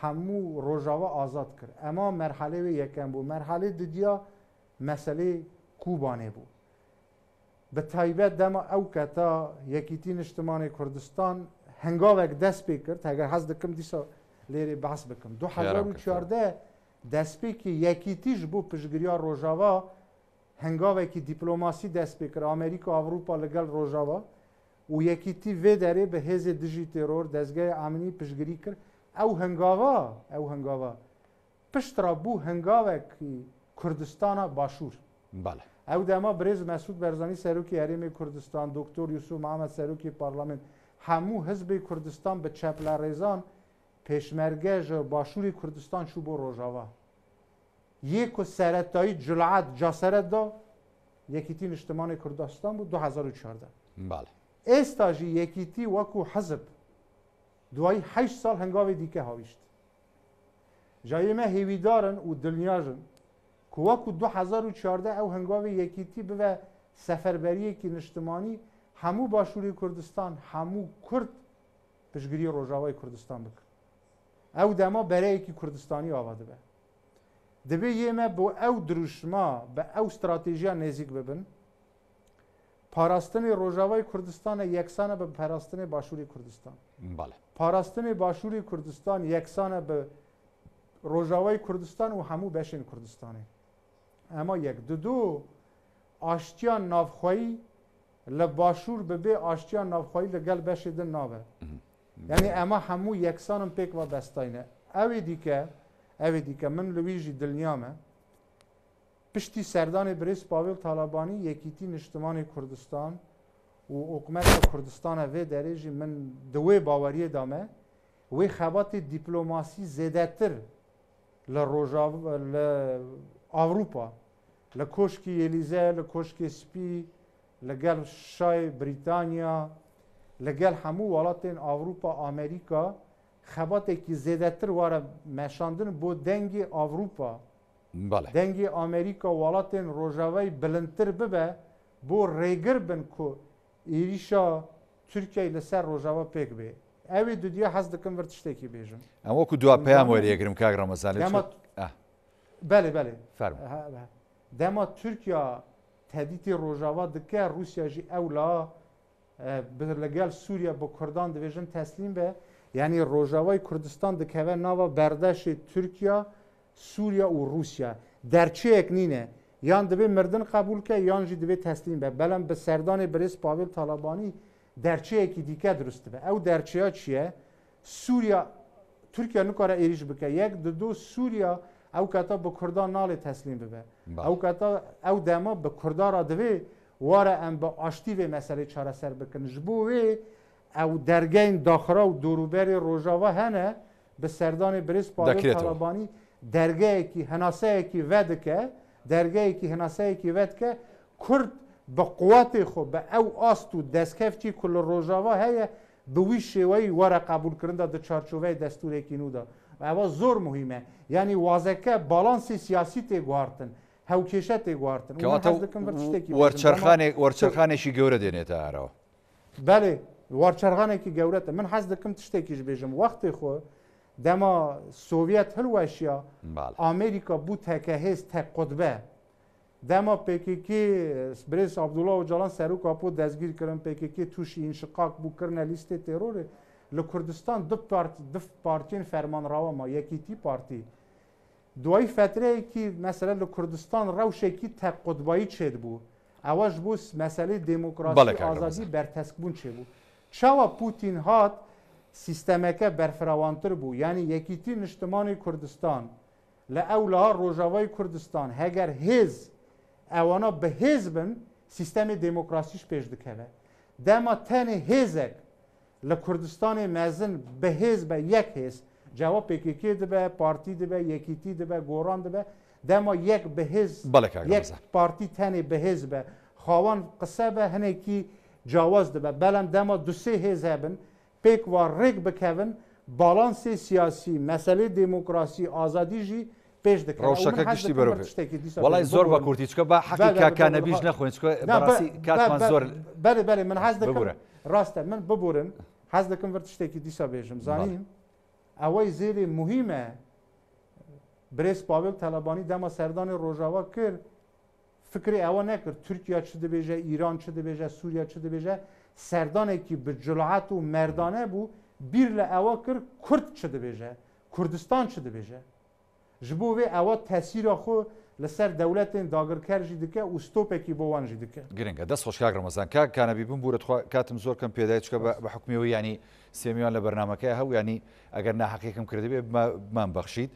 همو روژاوا آزاد کرد اما مرحله یکم بود مرحله دیدیا مسئله کوبانه بود به تایبت دما او کتا یکیتین اجتماع کردستان هنگاوک دست پی کرد اگر حز دکم دیسا لیره بحث بکم دو هزار و چارده دست پی که یکیتیش بود پشگریا روژاوا هنگاوکی دیپلماسی دست پی کرد آمریکا اروپا لگل روژاوا و یکیتی و داره به هز دژی ترور دستگاه امنی پشگیری کرد ئەو هەنگاوە ئەو هەنگاوە پشترا بوو هەنگاوێکی کوردستانە باشوور بەڵێ ئەو دەما برێز مەسوود بەرزانی سەرروکی هەرێمی کوردستان دکتۆر یوسو مامە سەرروکی پارلمان هەموو هەزبی کوردستان بە چەپلە ڕێزان پێشمەرگەژ باشووری کوردستان چوو بۆ ڕۆژاوا یەک و سەرەتایی جلعات جاسەرەتدا یەکیتی نیشتمانی کوردستان بوو 2014 ئێستا ژی یەکیتی وەکو حەزب دوای هشت سال هەنگاوی دیکە هاویشت جایمە هێویدارن و دنیاژن کو وەکو 2014 ئەو هەنگاوی یەکیتی بوە سەفەربەریەکی نیشتمانی هەموو باشووری کوردستان هەموو کورد پشگیری ڕۆژاوای کوردستان بکرد ئەو دەما بەرەیەکی کوردستانی ئاوا دەبێ دەبێ یێمە بۆ ئەو دروشما بە ئەو استراتیژیا نێزیک ببن پاراستن روژاوای کردستان یکسان به پاراستن باشوری کردستان بله پاراستن باشوری کردستان یکسان به روژاوای کردستان و همو بشین کردستانه اما یک دو دو آشتیان نافخوایی لباشور به به آشتیان نافخوایی لگل بشیدن ناوه یعنی اما همو یکسانم پیک و بستاینه اوی دیگه اوی دیگه من لویجی دلیامه پشتی سردان بریس پاویل طالبانی یکیتی نشتمان کردستان و حکومت کردستان و درجه من دوی باوری دامه و خبات دیپلماسی زدتر لروجاو ل اوروبا لکوشکی الیزه لکوشکی سپی لگل شای بریتانیا لگل همو ولاتین اوروبا آمریکا خباتێکی زێدەتر وارە مەشاندن بۆ دەنگی ئاڤروپا بله دنگی امریکا ولاتن روژاوی بلندتر ببه بو ریگر بن کو ایریشا ترکیه لسر روژاوا پیک به اوی دو دیا حز دکن ور تشتکی بیجم
اما کو دو پیام وری گریم کاگ رمضان دما...
بله بله فرم دما ترکیه تهدیدی روژاوا دکه روسیا جی اولا به لگل سوریا با کردان دویژن تسلیم به یعنی روژاوای کردستان دکه ناوا برداشت ترکیه سووریا و رووسیا دەرچەیەک نینە یان دەبێ مردن قبولکە یانجی دەبێت تەستین بە بەلم بە سەردانی برز پاویل تالابانی دەرچەیەکی دیکە دروست بە ئەو دەرچیا چییە سووریا تورکیا نکارە عێریش بکە یەک دو دو سووریا ئەو کەتا بە کوردان ناڵێ تەسلیم ببە ئەو کەتا ئەو دەما بە کوردارا دەوێ وارە ئەم بە ئاشتی وێ مەسەری چارەسەر بکن ji بۆ wê ئەw دەرگەین داخرا و دوروبەری ڕۆژاوە هەنە bi سەردانی برز پاڵبانی دەرگەیەکی هەناسەیەکی وە دکە دەرگەیەکی هەناسەیەکی وە دکە کورد بە قواتێ خۆ بە ئەو ئاست و دەستکەفتی کول ڕۆژاوا هەیە بوی شێوەی وەرە قبولکردندا دە چارچۆڤی دەستورێکی نودا ئەوە زۆر مهمە ینی وازەکە باڵانسی سیاسی تێگوارتن هەوکێشە تێگوارتن
وەرچەرخانێکی گەورە دێنێتە ئارەوە
بەێ وەرچەرغانێکی گەورەتە من حەز دەکەم تشتێکیش بێژم وەختی خۆ دما سوویت هل وشیا بله. آمریکا بو تکه هست تک قطبه دما پکیکی برس عبدالله و جلان سروک اپو دزگیر کرن پکیکی توش انشقاق بو کرن لیست ترور لکردستان دو پارت دو پارتین فرمان روا ما یکی تی پارتی دوای فتره کی مثلا لکردستان روشه کی تک قطبایی چد بو اواش بو مسئله دموکراسی آزادی برتسک بون چه بو چوا پوتین هات سیستمەکە بەرفراوانتر بوو یعنی یەکیتی نیشتمانی کوردستان لە ئەو لەها ڕۆژاوای کوردستان هەگەر هێز ئەوانە بە هێز بن سیستەمی دموکراسیش پێش دکەوێت دەما تەنێ هێزێک لە کوردستانی مەزن بە هێز بە یەک هێز جاوا پێکێکی دەبێ پارتی دەبێ یەکیتی دەبێ گۆڕان دەبێ دەما یەک بەهێز پارتی تەنێ بەهێز بە خاوان قسە بە هەنێکی جیاواز دەبە بەلام دەما دوسێ هێز هەبن پێک وا ڕێک بکەون باڵانسی سیاسی مەسلەی دموکراسی ئازادی ژی پێش ڕۆشەکە گشتی بەرە وڵی زۆر بە کورتی چکە بە حەقی کاکانە بیش نەخۆین کاتمان زۆر بەێ بەێ من حەز دەبورە ڕاستە من ببورن حەز دەکەم ورد شتێکی دیسا بێژم زانیم ئەوەی زێری مهمە برێز پاوێک تەلەبانی دەمە سەردانی ڕۆژاوا کرد فکری ئەوە نەکرد تورکیا چ دەبێژە ئیران چ دەبێژە سووریا چ دەبێژە سەردانێکی بجلعات و مردانە بوو بیر لە ئەوە کرد کورد چ دەبێژە کوردستان چ دەبێژە ji bo vê ewa tesîra xwe li ser dewletên dagirker jî dike û stopekî bo wan jî dike.
Giringe dest hoşkar remezan ka kanebî bin bûret katim zor kim pêday çike bi hukmî yanî سێمیان لە بەرنمەکە هەو ینی ئەگەر ناحقیەکەم کردبێ مان بەخشید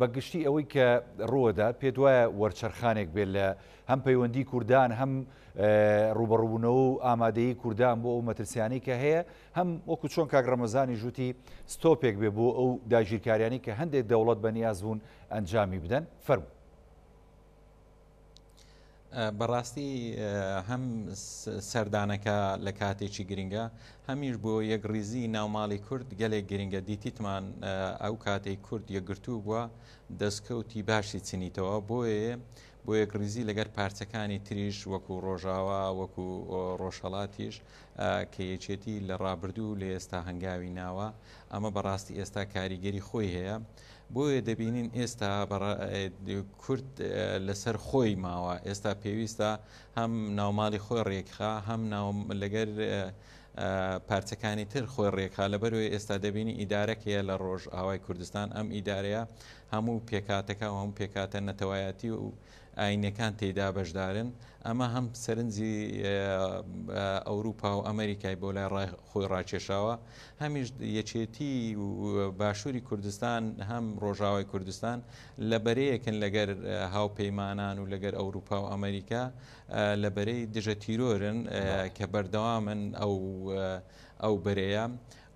بەگشتی ئەوەی کە ڕۆدا پێت وایە وەرچەرخانێک بێت لە هەم پەیوەندی کوردان هەم ڕوبەڕوونەوە و ئامادەی کوردان بۆ ئەو مەترسیانی کە هەیە هەم وەکو چۆن کاگڕەمەزانی ژووتی ستۆپێک بێ بۆ ئەو داژیرکاریانی کە هەندێک دەوڵەت بەنیاز بوون ئەنجامی بدەن فەرمو.
بەڕاستی هەم سەردانەکە لە کاتێکی گرنگە هەمیش بۆ یەک ریزی ناوماڵی کورد گەلێک گرنگە دیتیتمان ئەو کاتێک کورد یەکگرتو بووە دەستکەوتی باشی چنیتەوە بۆیە بۆ یەک ریزی لەگەر پارچەکانی تریش وەکو ڕۆژاوا وەکو ڕۆژهڵاتیش کە یەکێتی لە ڕابردوو لە ئێستا هەنگاوی ناوە ئەمە بەڕاستی ئێستا کاریگەری خۆی هەیە بۆیە دەبینین ئێستا کورد لەسەر خۆی ماوە ئێستا پێویستە هەم ناوماڵی خۆی ڕێکخا هەم لەگەر پارچەکانی تر خۆی ڕێکا لەبەروی ئێستا دەبینی ئیدارەکەیە لە ڕۆژ ئاوای کوردستان ئەم ئیدارەیە هەموو پێکاتەکە هەموو پێکاتە نەتەوایەتی و ئاینەکان تێدا بەشدارن ئەمە هەم سەرنجی ئەوروپا و ئەمریکای بۆ لای خۆی ڕاکێشاوە هەمیش یەچێتی باشووری کوردستان هەم ڕۆژاوای کوردستان لە بەرەیەکن لەگەر هاوپەیمانان و لەگەر ئەوروپا و ئەمریکا لە بەرەی دژە تیرۆرن کە بەردەوامن ئەو ئەو بەرەیە.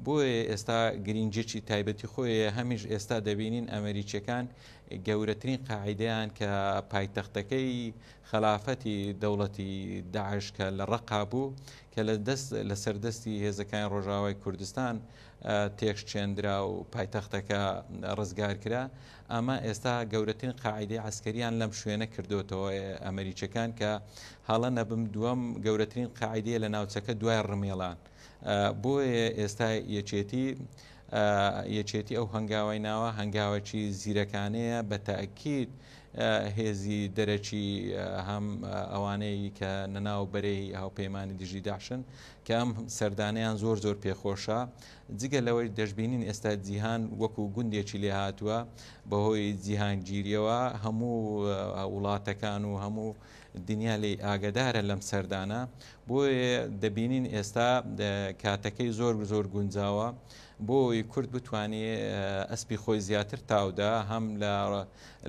بۆیە ئێستا گرنجێکی تایبەتی خۆیە هەمیش ئێستا دەبینین ئەمریکیەکان گەورەترین قاعدەیان کە پایتەختەکەی خلافەتی دەوڵەتی داعشکە لە ڕقا بوو کە لە دەست لە سەردەستی هێزەکانی ڕۆژاوای کوردستان تێکشچێنرا و پایتەختەکە ڕزگار کرا ئەمە ئێستا گەورەترین قاعدەی عسکەریان لەم شوێنە کردوتەوە ئەمریکەکان کە هەڵە نەبم دووەم گەورەترین قاعدەیە لە ناوچەکە دوای ڕمێڵان بۆیە ئێستا یەکێتی یەکێتی ئەو هەنگاوی ناوە هەنگاوەکی زیرەکانەیە بە تاکیید هێزی دەرەکی هەم ئەوانەی کە نەناو بەرەی هاوپەیمانی دژی داشن کە ئەم سەردانیان زۆر زۆر پێخۆشە جگە لەوەی دەشببینین ئێستا جیهان وەکو گوندێکی لێ هاتووە بەهۆی جیهانگیریەوە هەموو وڵاتەکان و هەموو دنیا لی ئاگدارە لەم سەردانە بۆیە دەبینین ئێستا کاتەکەی زۆر زۆر گونجاوە بۆی کورد بتوانێت ئەسپی خۆی زیاتر تاودا هەم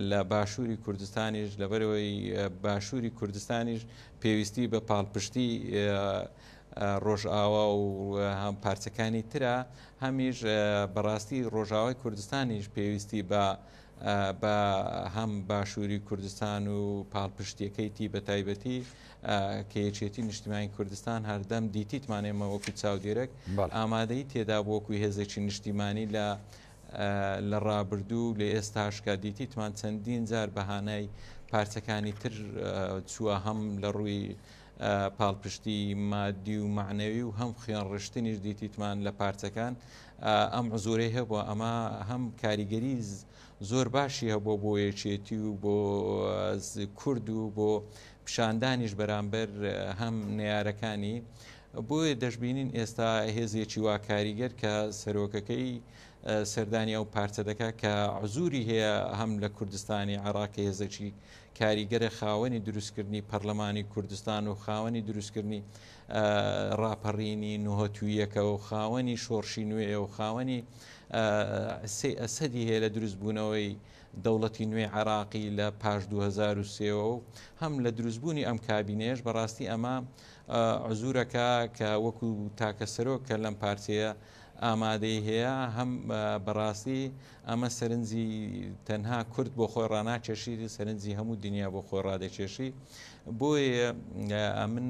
لە باشووری کوردستانیش لەبەرەوەی باشووری کوردستانیش پێویستی بە پاڵپشتی ڕۆژئاوا و هەم پارچەکانی ترە هەمیش بەڕاستی ڕۆژاوای کوردستانیش پێویستی بە بە هەم باشووری کوردستان و پاڵپشتیەکەیتی بە تایبەتی کەیەچێتی نیشتیمانی کوردستان هەردەم دیتیتمانێمە وەکو چاودێرەك ئامادەی تێدا بۆکوی هێزێکی نیشتیمانی لە لە ڕابردوو لە ئێستاشکا دیتیتمان چەندین جار بەهانای پارچەکانی تر چووە هەم لە ڕووی پاڵپشتی مادی و معنەوی و هەم خوێن ڕشتنیش دیتیتمان لە پارچەکان ئەم زۆرەی هەبووە ئەمە هەم کاریگەری زۆر باشی هەبوو بۆ یەکێتی و بۆ کورد و بۆ پیشاندانیش بەرامبەر هەم نارەکانی بۆیە دەشببینین ئێستا هێزیێکی واکاریگەر کە سەرۆکەکەی سەردانی ئەو پارچەدەکە کە عزوری هەیە هەم لە کوردستانی عراقی هێزەکی کاریگەرە خاوەنی دروستکردنی پەرلەمانی کوردستان و خاوەنی دروستکردنی راپەڕینی نوهتوویەکە و خاوەنی شۆڕشی نوێ و خاوەنی سەدی هەیە لە دروستبوونەوەی دەوڵەتی نوێ عراقی لە پاش 2023ەوە هەم لە دروستبوونی ئەم کابینێش بەڕاستی ئەمە عزورەکە کە وەکو تاکە سەرۆک کە لەم پارتەیە ئامادەی هەیە هەم بەڕاستی ئەمە سەرنجی تەنها کورد بۆ خۆی ڕناکێشیری سەرنجی هەموو دنیا بۆ خۆی ڕادەکێشی بۆیە من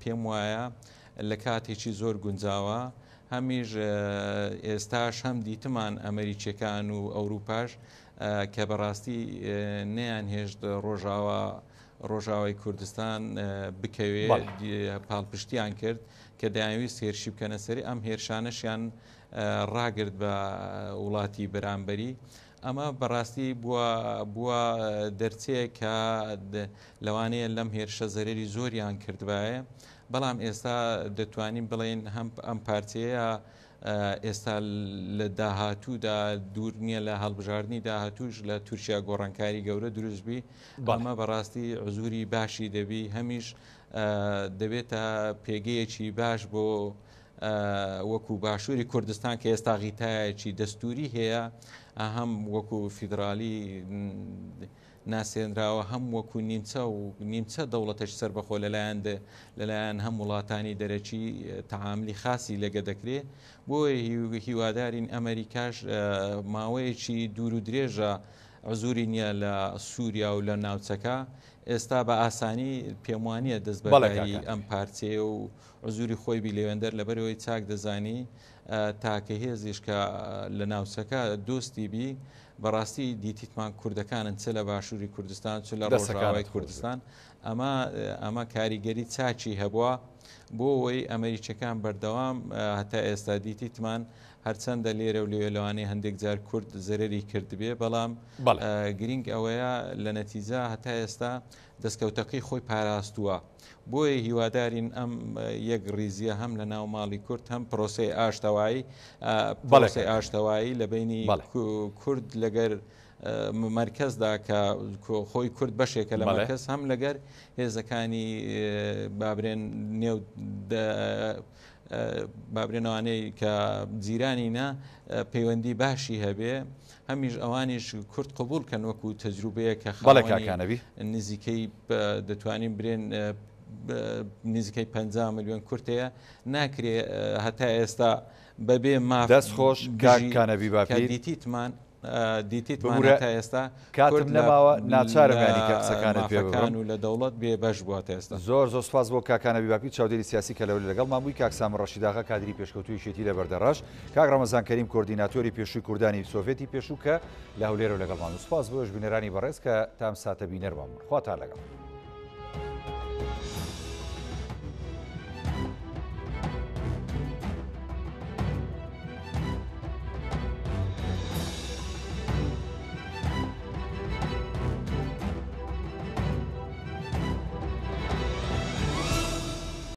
پێم وایە لە کاتێکی زۆر گونجاوە هەمیش ئێستاش هەم دیتمان ئەمریکیەکان و ئەوروپاش کە بەڕاستی نەیان هێشت ڕۆژاوە ڕۆژاوای کوردستان بکەوێت پاڵپشتیان کرد کە داویست هێرشی بکەنە سەری ئەم هێرشانەشیان ڕاگرد بە وڵاتی بەرامبەری. ئەمە بەڕاستی بووە دەرچەیە کە لەوانەیە لەم هێرشە زەرری زۆریان کردوایە بەڵام ئێستا دەتوانین بڵێن هەم ئەم پارتەیە ئێستا لە داهاتوودا دوور نییە لە هەڵبژاردننی داهاتوش لە تورکیا گۆڕانکاری گەورە دروستبی بەڵمە بەڕاستی عزوری باشی دەبی هەمیش دەبێتە پێگەیەکی باش بۆ وەکو باشووری کوردستان کە ئێستا غیتایەکی دەستوری هەیە ئەهم وەکو فیدرالی ناسێنراوە هەم وەکو نیمچە و نیمچە دەوڵەتەش سەر بەخۆ لەلایەن لەلایەن هەم وڵاتانی دەرەکی تەعااملی خاصی لەگە دەکرێت بۆیە هیوادارین ئەمریکاش ماوەیەکی دوور و درێژە ئەزوری نییە لە سووریا و لە ناوچەکە ئێستا بە ئاسانی پێموانیە دەست بەڵی ئەم پارتێ و ئەزوری خۆی بی لەوێندەر لەبەرەوەی چاک دەزانی تاکە هێزیشکە لە ناوچەکە دۆستی بی بەڕاستی دیتیتمان کوردەکانن چ لە باشووری کوردستان چ لە ڕۆژاوای کوردستان ئەمە ئەمە کاریگەری چاچی هەبووە بۆ ئەوەی ئەمریکەکان بەردەوام هەتا ئێستا دیتیتمان هەرچەندە لێرە و لێلوانەی هەندێک جار کورد زەرری کردبێ بەڵام گرنگ ئەوەیە لە نەتیزا هەتا ئێستا دەستکەوتەکەی خۆی پاراستووە بۆیە هیوادارین ئەم یەک ریزیە هەم لە ناو ماڵی کورد هەم پرۆسی ئاشتەوایی بەڵێ ئاشتەوایی لە بینی کورد لەگەر مرکزدا کە خۆی کورد بەشێکە لە مرکز هەم لەگەر هێزەکانی بابرێن نێو بابرێنەوانەی کە جیرانی نا پەیوەندی باشی هەبێ هەمیش ئەوانیش کورت قبول کەن وەکو تەجروبەیە کە خەڵکانەوی نزیکەی دەتوانین برێن نزیکەی 50 میلیۆن کورتەیە ناکرێ هەتا ئێستا بەبێ ما دەست خۆش گاگکانەبی باپیتیتمان دیتیت تا ئێستا کاتم نەماوە ناچارەکانی قسەکانت پێەکان
و لە دەوڵەت بێ بەش بووە ئێستا زۆر زۆر سپاس بۆ کاکانە بیباپی چاودێری سیاسی کە لەول لەگەڵ مابووی کاکسام ڕەشیداغا کادری پێشکەوتوی شێتی لە بەردەڕاش کاک ڕەمەزان کەریم کردیناتۆری پێشووی کوردانی سۆڤێتی پێشووکە لە هەولێرە لەگەڵمان و سپاس بۆش بینێرانی بەڕێز کە تام ساتە بینەرمان خوا تا لەگەڵ.